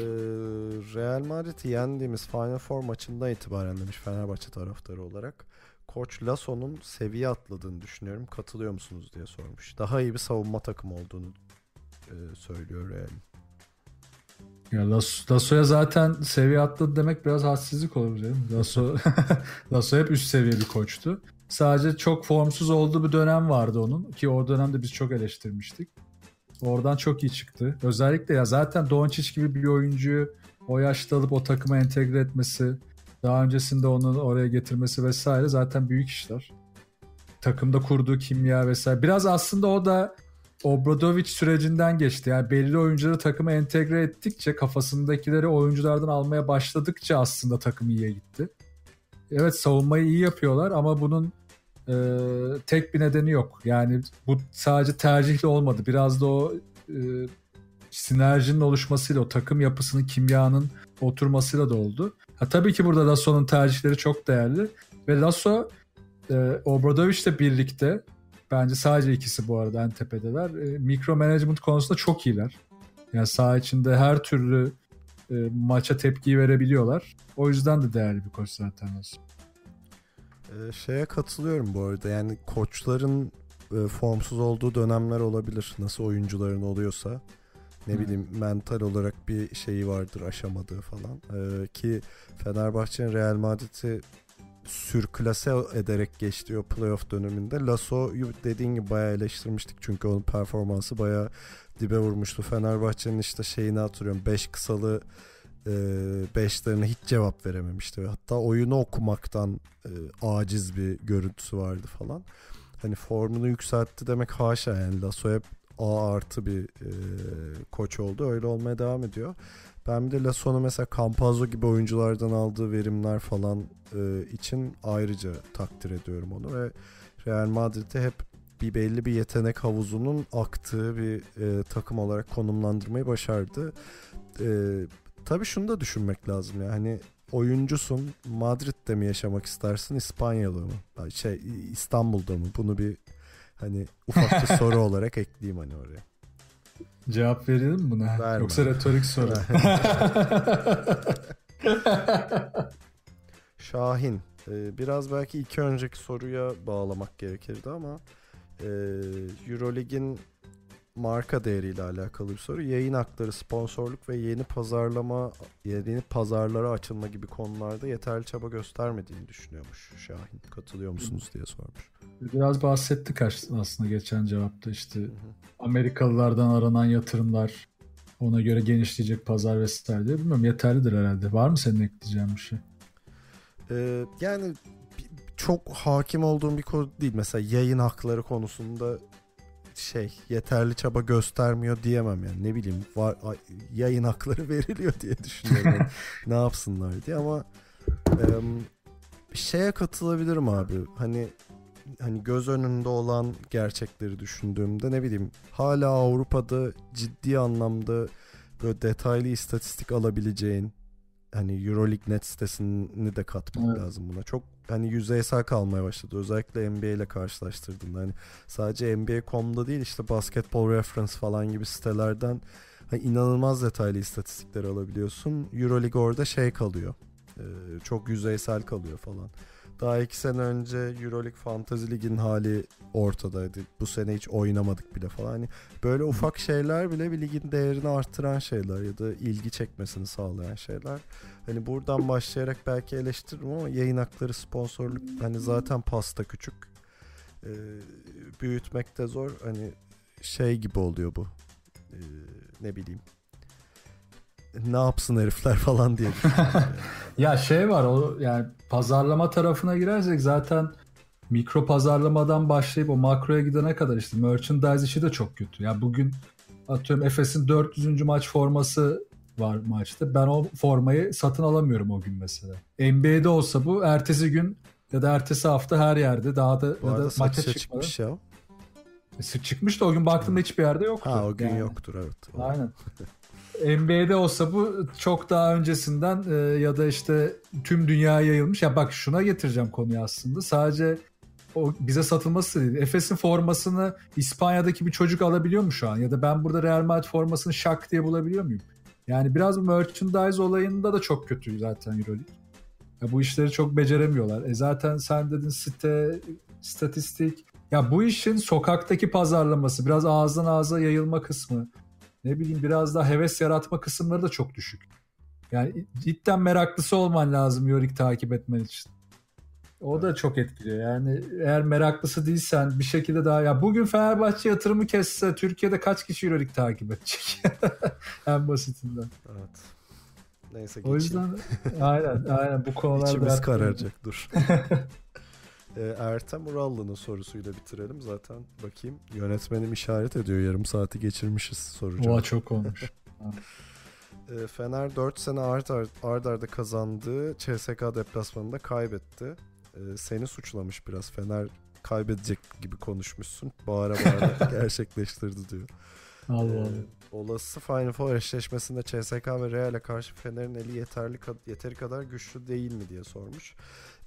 Real Madrid'i yendiğimiz Final Four maçından itibaren demiş Fenerbahçe taraftarı olarak Koç Lasso'nun seviye atladığını düşünüyorum. Katılıyor musunuz diye sormuş. Daha iyi bir savunma takımı olduğunu e, söylüyor Real. Ya Lasso, Lasso'ya zaten seviye atladı demek biraz hassizlik olur canım. Lasso, Lasso hep üst seviye bir koçtu. Sadece çok formsuz olduğu bir dönem vardı onun ki o dönemde biz çok eleştirmiştik. Oradan çok iyi çıktı. Özellikle ya zaten Doncic gibi bir oyuncuyu o yaşta alıp o takıma entegre etmesi, daha öncesinde onu oraya getirmesi vesaire zaten büyük işler. Takımda kurduğu kimya vesaire. Biraz aslında o da Obradovic sürecinden geçti. Yani belli oyuncuları takıma entegre ettikçe kafasındakileri oyunculardan almaya başladıkça aslında takım iyiye gitti. Evet savunmayı iyi yapıyorlar ama bunun e, tek bir nedeni yok. Yani bu sadece tercihli olmadı. Biraz da o e, sinerjinin oluşmasıyla, o takım yapısının, kimyanın oturmasıyla da oldu. Ha, tabii ki burada Lasso'nun tercihleri çok değerli. Ve Lasso e, Obradoviç'le birlikte bence sadece ikisi bu arada en tepedeler. E, mikro management konusunda çok iyiler. Yani saha içinde her türlü e, maça tepki verebiliyorlar. O yüzden de değerli bir koç zaten Lasso. Ee, şeye katılıyorum bu arada yani koçların e, formsuz olduğu dönemler olabilir. Nasıl oyuncuların oluyorsa ne hmm. bileyim mental olarak bir şeyi vardır aşamadığı falan. Ee, ki Fenerbahçe'nin Real Madrid'i sürklase ederek geçti o playoff döneminde. Lasso'yu dediğin gibi bayağı eleştirmiştik çünkü onun performansı bayağı dibe vurmuştu. Fenerbahçe'nin işte şeyini hatırlıyorum 5 kısalı e, beşlerine hiç cevap verememişti. ve Hatta oyunu okumaktan e, aciz bir görüntüsü vardı falan. Hani formunu yükseltti demek haşa yani Lasso hep A artı bir e, koç oldu. Öyle olmaya devam ediyor. Ben bir de Lasso'nun mesela Campazzo gibi oyunculardan aldığı verimler falan e, için ayrıca takdir ediyorum onu ve Real Madrid'i hep bir belli bir yetenek havuzunun aktığı bir e, takım olarak konumlandırmayı başardı. E, Tabii şunu da düşünmek lazım ya. Hani oyuncusun Madrid'de mi yaşamak istersin İspanya'da mı? Şey İstanbul'da mı? Bunu bir hani ufak bir soru olarak ekleyeyim hani oraya. Cevap verelim mi buna? Verme. Yoksa retorik soru. Şahin. E, biraz belki iki önceki soruya bağlamak gerekirdi ama e, Euroleague'in marka değeriyle alakalı bir soru. Yayın hakları, sponsorluk ve yeni pazarlama, yeni pazarlara açılma gibi konularda yeterli çaba göstermediğini düşünüyormuş Şahin. Katılıyor musunuz diye sormuş. Biraz bahsettik aslında geçen cevapta işte Amerikalılardan aranan yatırımlar, ona göre genişleyecek pazar vesaire diye bilmiyorum yeterlidir herhalde. Var mı senin ekleyeceğin bir şey? Ee, yani çok hakim olduğum bir konu değil. Mesela yayın hakları konusunda şey yeterli çaba göstermiyor diyemem yani ne bileyim var yayın hakları veriliyor diye düşünüyorum ne yapsınlar diye ama e, şeye katılabilirim abi hani hani göz önünde olan gerçekleri düşündüğümde ne bileyim hala Avrupa'da ciddi anlamda böyle detaylı istatistik alabileceğin hani Euroleague Net sitesini de katmak evet. lazım buna. Çok hani yüzeysel kalmaya başladı. Özellikle NBA ile karşılaştırdığında hani sadece NBA.com'da değil işte Basketball Reference falan gibi sitelerden hani inanılmaz detaylı istatistikler alabiliyorsun. Euroleague orada şey kalıyor. Ee, çok yüzeysel kalıyor falan. Daha iki sene önce Euroleague Fantasy Lig'in hali ortadaydı. Bu sene hiç oynamadık bile falan. Hani böyle ufak şeyler bile bir ligin değerini arttıran şeyler ya da ilgi çekmesini sağlayan şeyler. Hani buradan başlayarak belki eleştiririm ama yayın hakları, sponsorluk hani zaten pasta küçük. Ee, büyütmek de zor. Hani şey gibi oluyor bu. Ee, ne bileyim ne yapsın herifler falan diye. ya şey var o yani pazarlama tarafına girersek zaten mikro pazarlamadan başlayıp o makroya gidene kadar işte merchandise işi de çok kötü. Ya yani bugün atıyorum Efes'in 400. maç forması var maçta. Ben o formayı satın alamıyorum o gün mesela. NBA'de olsa bu ertesi gün ya da ertesi hafta her yerde daha da, bu ya da maça çıkmış ya. E, çıkmış da o gün baktığımda hiçbir yerde yoktu. Ha o gün yani. yoktur evet. O. Aynen. NBA'de olsa bu çok daha öncesinden e, ya da işte tüm dünyaya yayılmış. Ya bak şuna getireceğim konuyu aslında. Sadece o bize satılması değil. Efes'in formasını İspanya'daki bir çocuk alabiliyor mu şu an? Ya da ben burada Real Madrid formasını şak diye bulabiliyor muyum? Yani biraz bu merchandise olayında da çok kötü zaten Euroleague. Ya bu işleri çok beceremiyorlar. E zaten sen dedin site, statistik. Ya bu işin sokaktaki pazarlaması, biraz ağızdan ağza yayılma kısmı ne bileyim biraz daha heves yaratma kısımları da çok düşük. Yani cidden meraklısı olman lazım Yorick takip etmen için. O da çok etkiliyor. Yani eğer meraklısı değilsen bir şekilde daha ya bugün Fenerbahçe yatırımı kesse Türkiye'de kaç kişi Euroleague takip edecek? en basitinden. Evet. Neyse geçeyim. O yüzden aynen aynen bu konularda İçimiz kararacak dur. Ee, Ertem Urallı'nın sorusuyla bitirelim zaten. Bakayım yönetmenim işaret ediyor yarım saati geçirmişiz soracağım. Oha çok olmuş. Ee, Fener 4 sene art art, art arda kazandığı CSK deplasmanında kaybetti. Ee, seni suçlamış biraz Fener kaybedecek gibi konuşmuşsun. Bağıra bağıra gerçekleştirdi diyor. Allah Allah olası Final Four eşleşmesinde CSK ve Real'e karşı Fener'in eli yeterli yeteri kadar güçlü değil mi diye sormuş.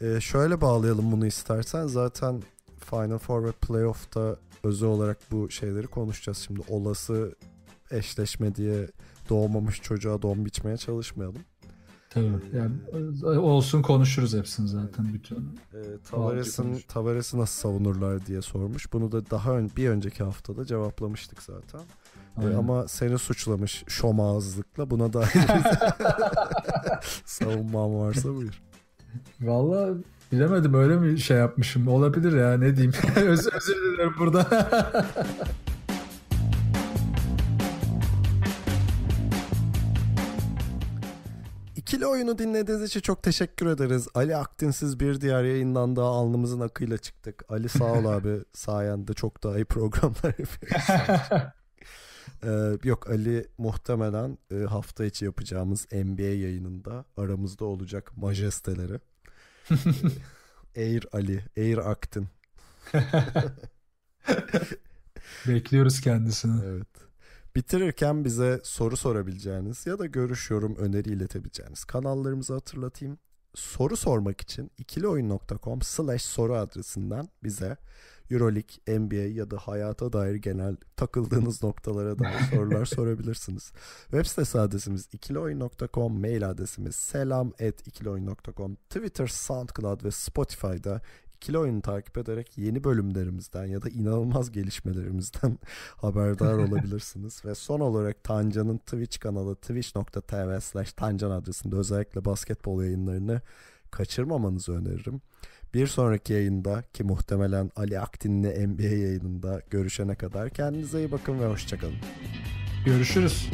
Ee, şöyle bağlayalım bunu istersen. Zaten Final Four ve Playoff'ta özel olarak bu şeyleri konuşacağız şimdi. Olası eşleşme diye doğmamış çocuğa don biçmeye çalışmayalım. Tabii. Ee, yani olsun konuşuruz hepsini zaten bütün. E, Tavares'in Tavares'i nasıl savunurlar diye sormuş. Bunu da daha ön, bir önceki haftada cevaplamıştık zaten. Aynen. Ama seni suçlamış şomağızlıkla buna dair savunmam varsa buyur. Valla bilemedim öyle mi şey yapmışım olabilir ya ne diyeyim Öz, özür dilerim burada. İkili oyunu dinlediğiniz için çok teşekkür ederiz. Ali Aktinsiz bir diğer yayından daha alnımızın akıyla çıktık. Ali sağ ol abi sayende çok daha iyi programlar yapıyoruz. Ee, yok Ali muhtemelen e, hafta içi yapacağımız NBA yayınında aramızda olacak majesteleri. Ee, Air Ali, Air Aktin. Bekliyoruz kendisini. Evet. Bitirirken bize soru sorabileceğiniz ya da görüşüyorum öneri iletebileceğiniz kanallarımızı hatırlatayım. Soru sormak için ikilioyun.com slash soru adresinden bize Euroleague, NBA ya da hayata dair genel takıldığınız noktalara dair sorular sorabilirsiniz. Web sitesi adresimiz ikilioyun.com, mail adresimiz selam@ikilioyun.com, Twitter, SoundCloud ve Spotify'da ikili oyunu takip ederek yeni bölümlerimizden ya da inanılmaz gelişmelerimizden haberdar olabilirsiniz. Ve son olarak Tancan'ın Twitch kanalı twitch.tv slash Tancan adresinde özellikle basketbol yayınlarını kaçırmamanızı öneririm. Bir sonraki yayında ki muhtemelen Ali Aktin'le NBA yayınında görüşene kadar kendinize iyi bakın ve hoşçakalın. Görüşürüz.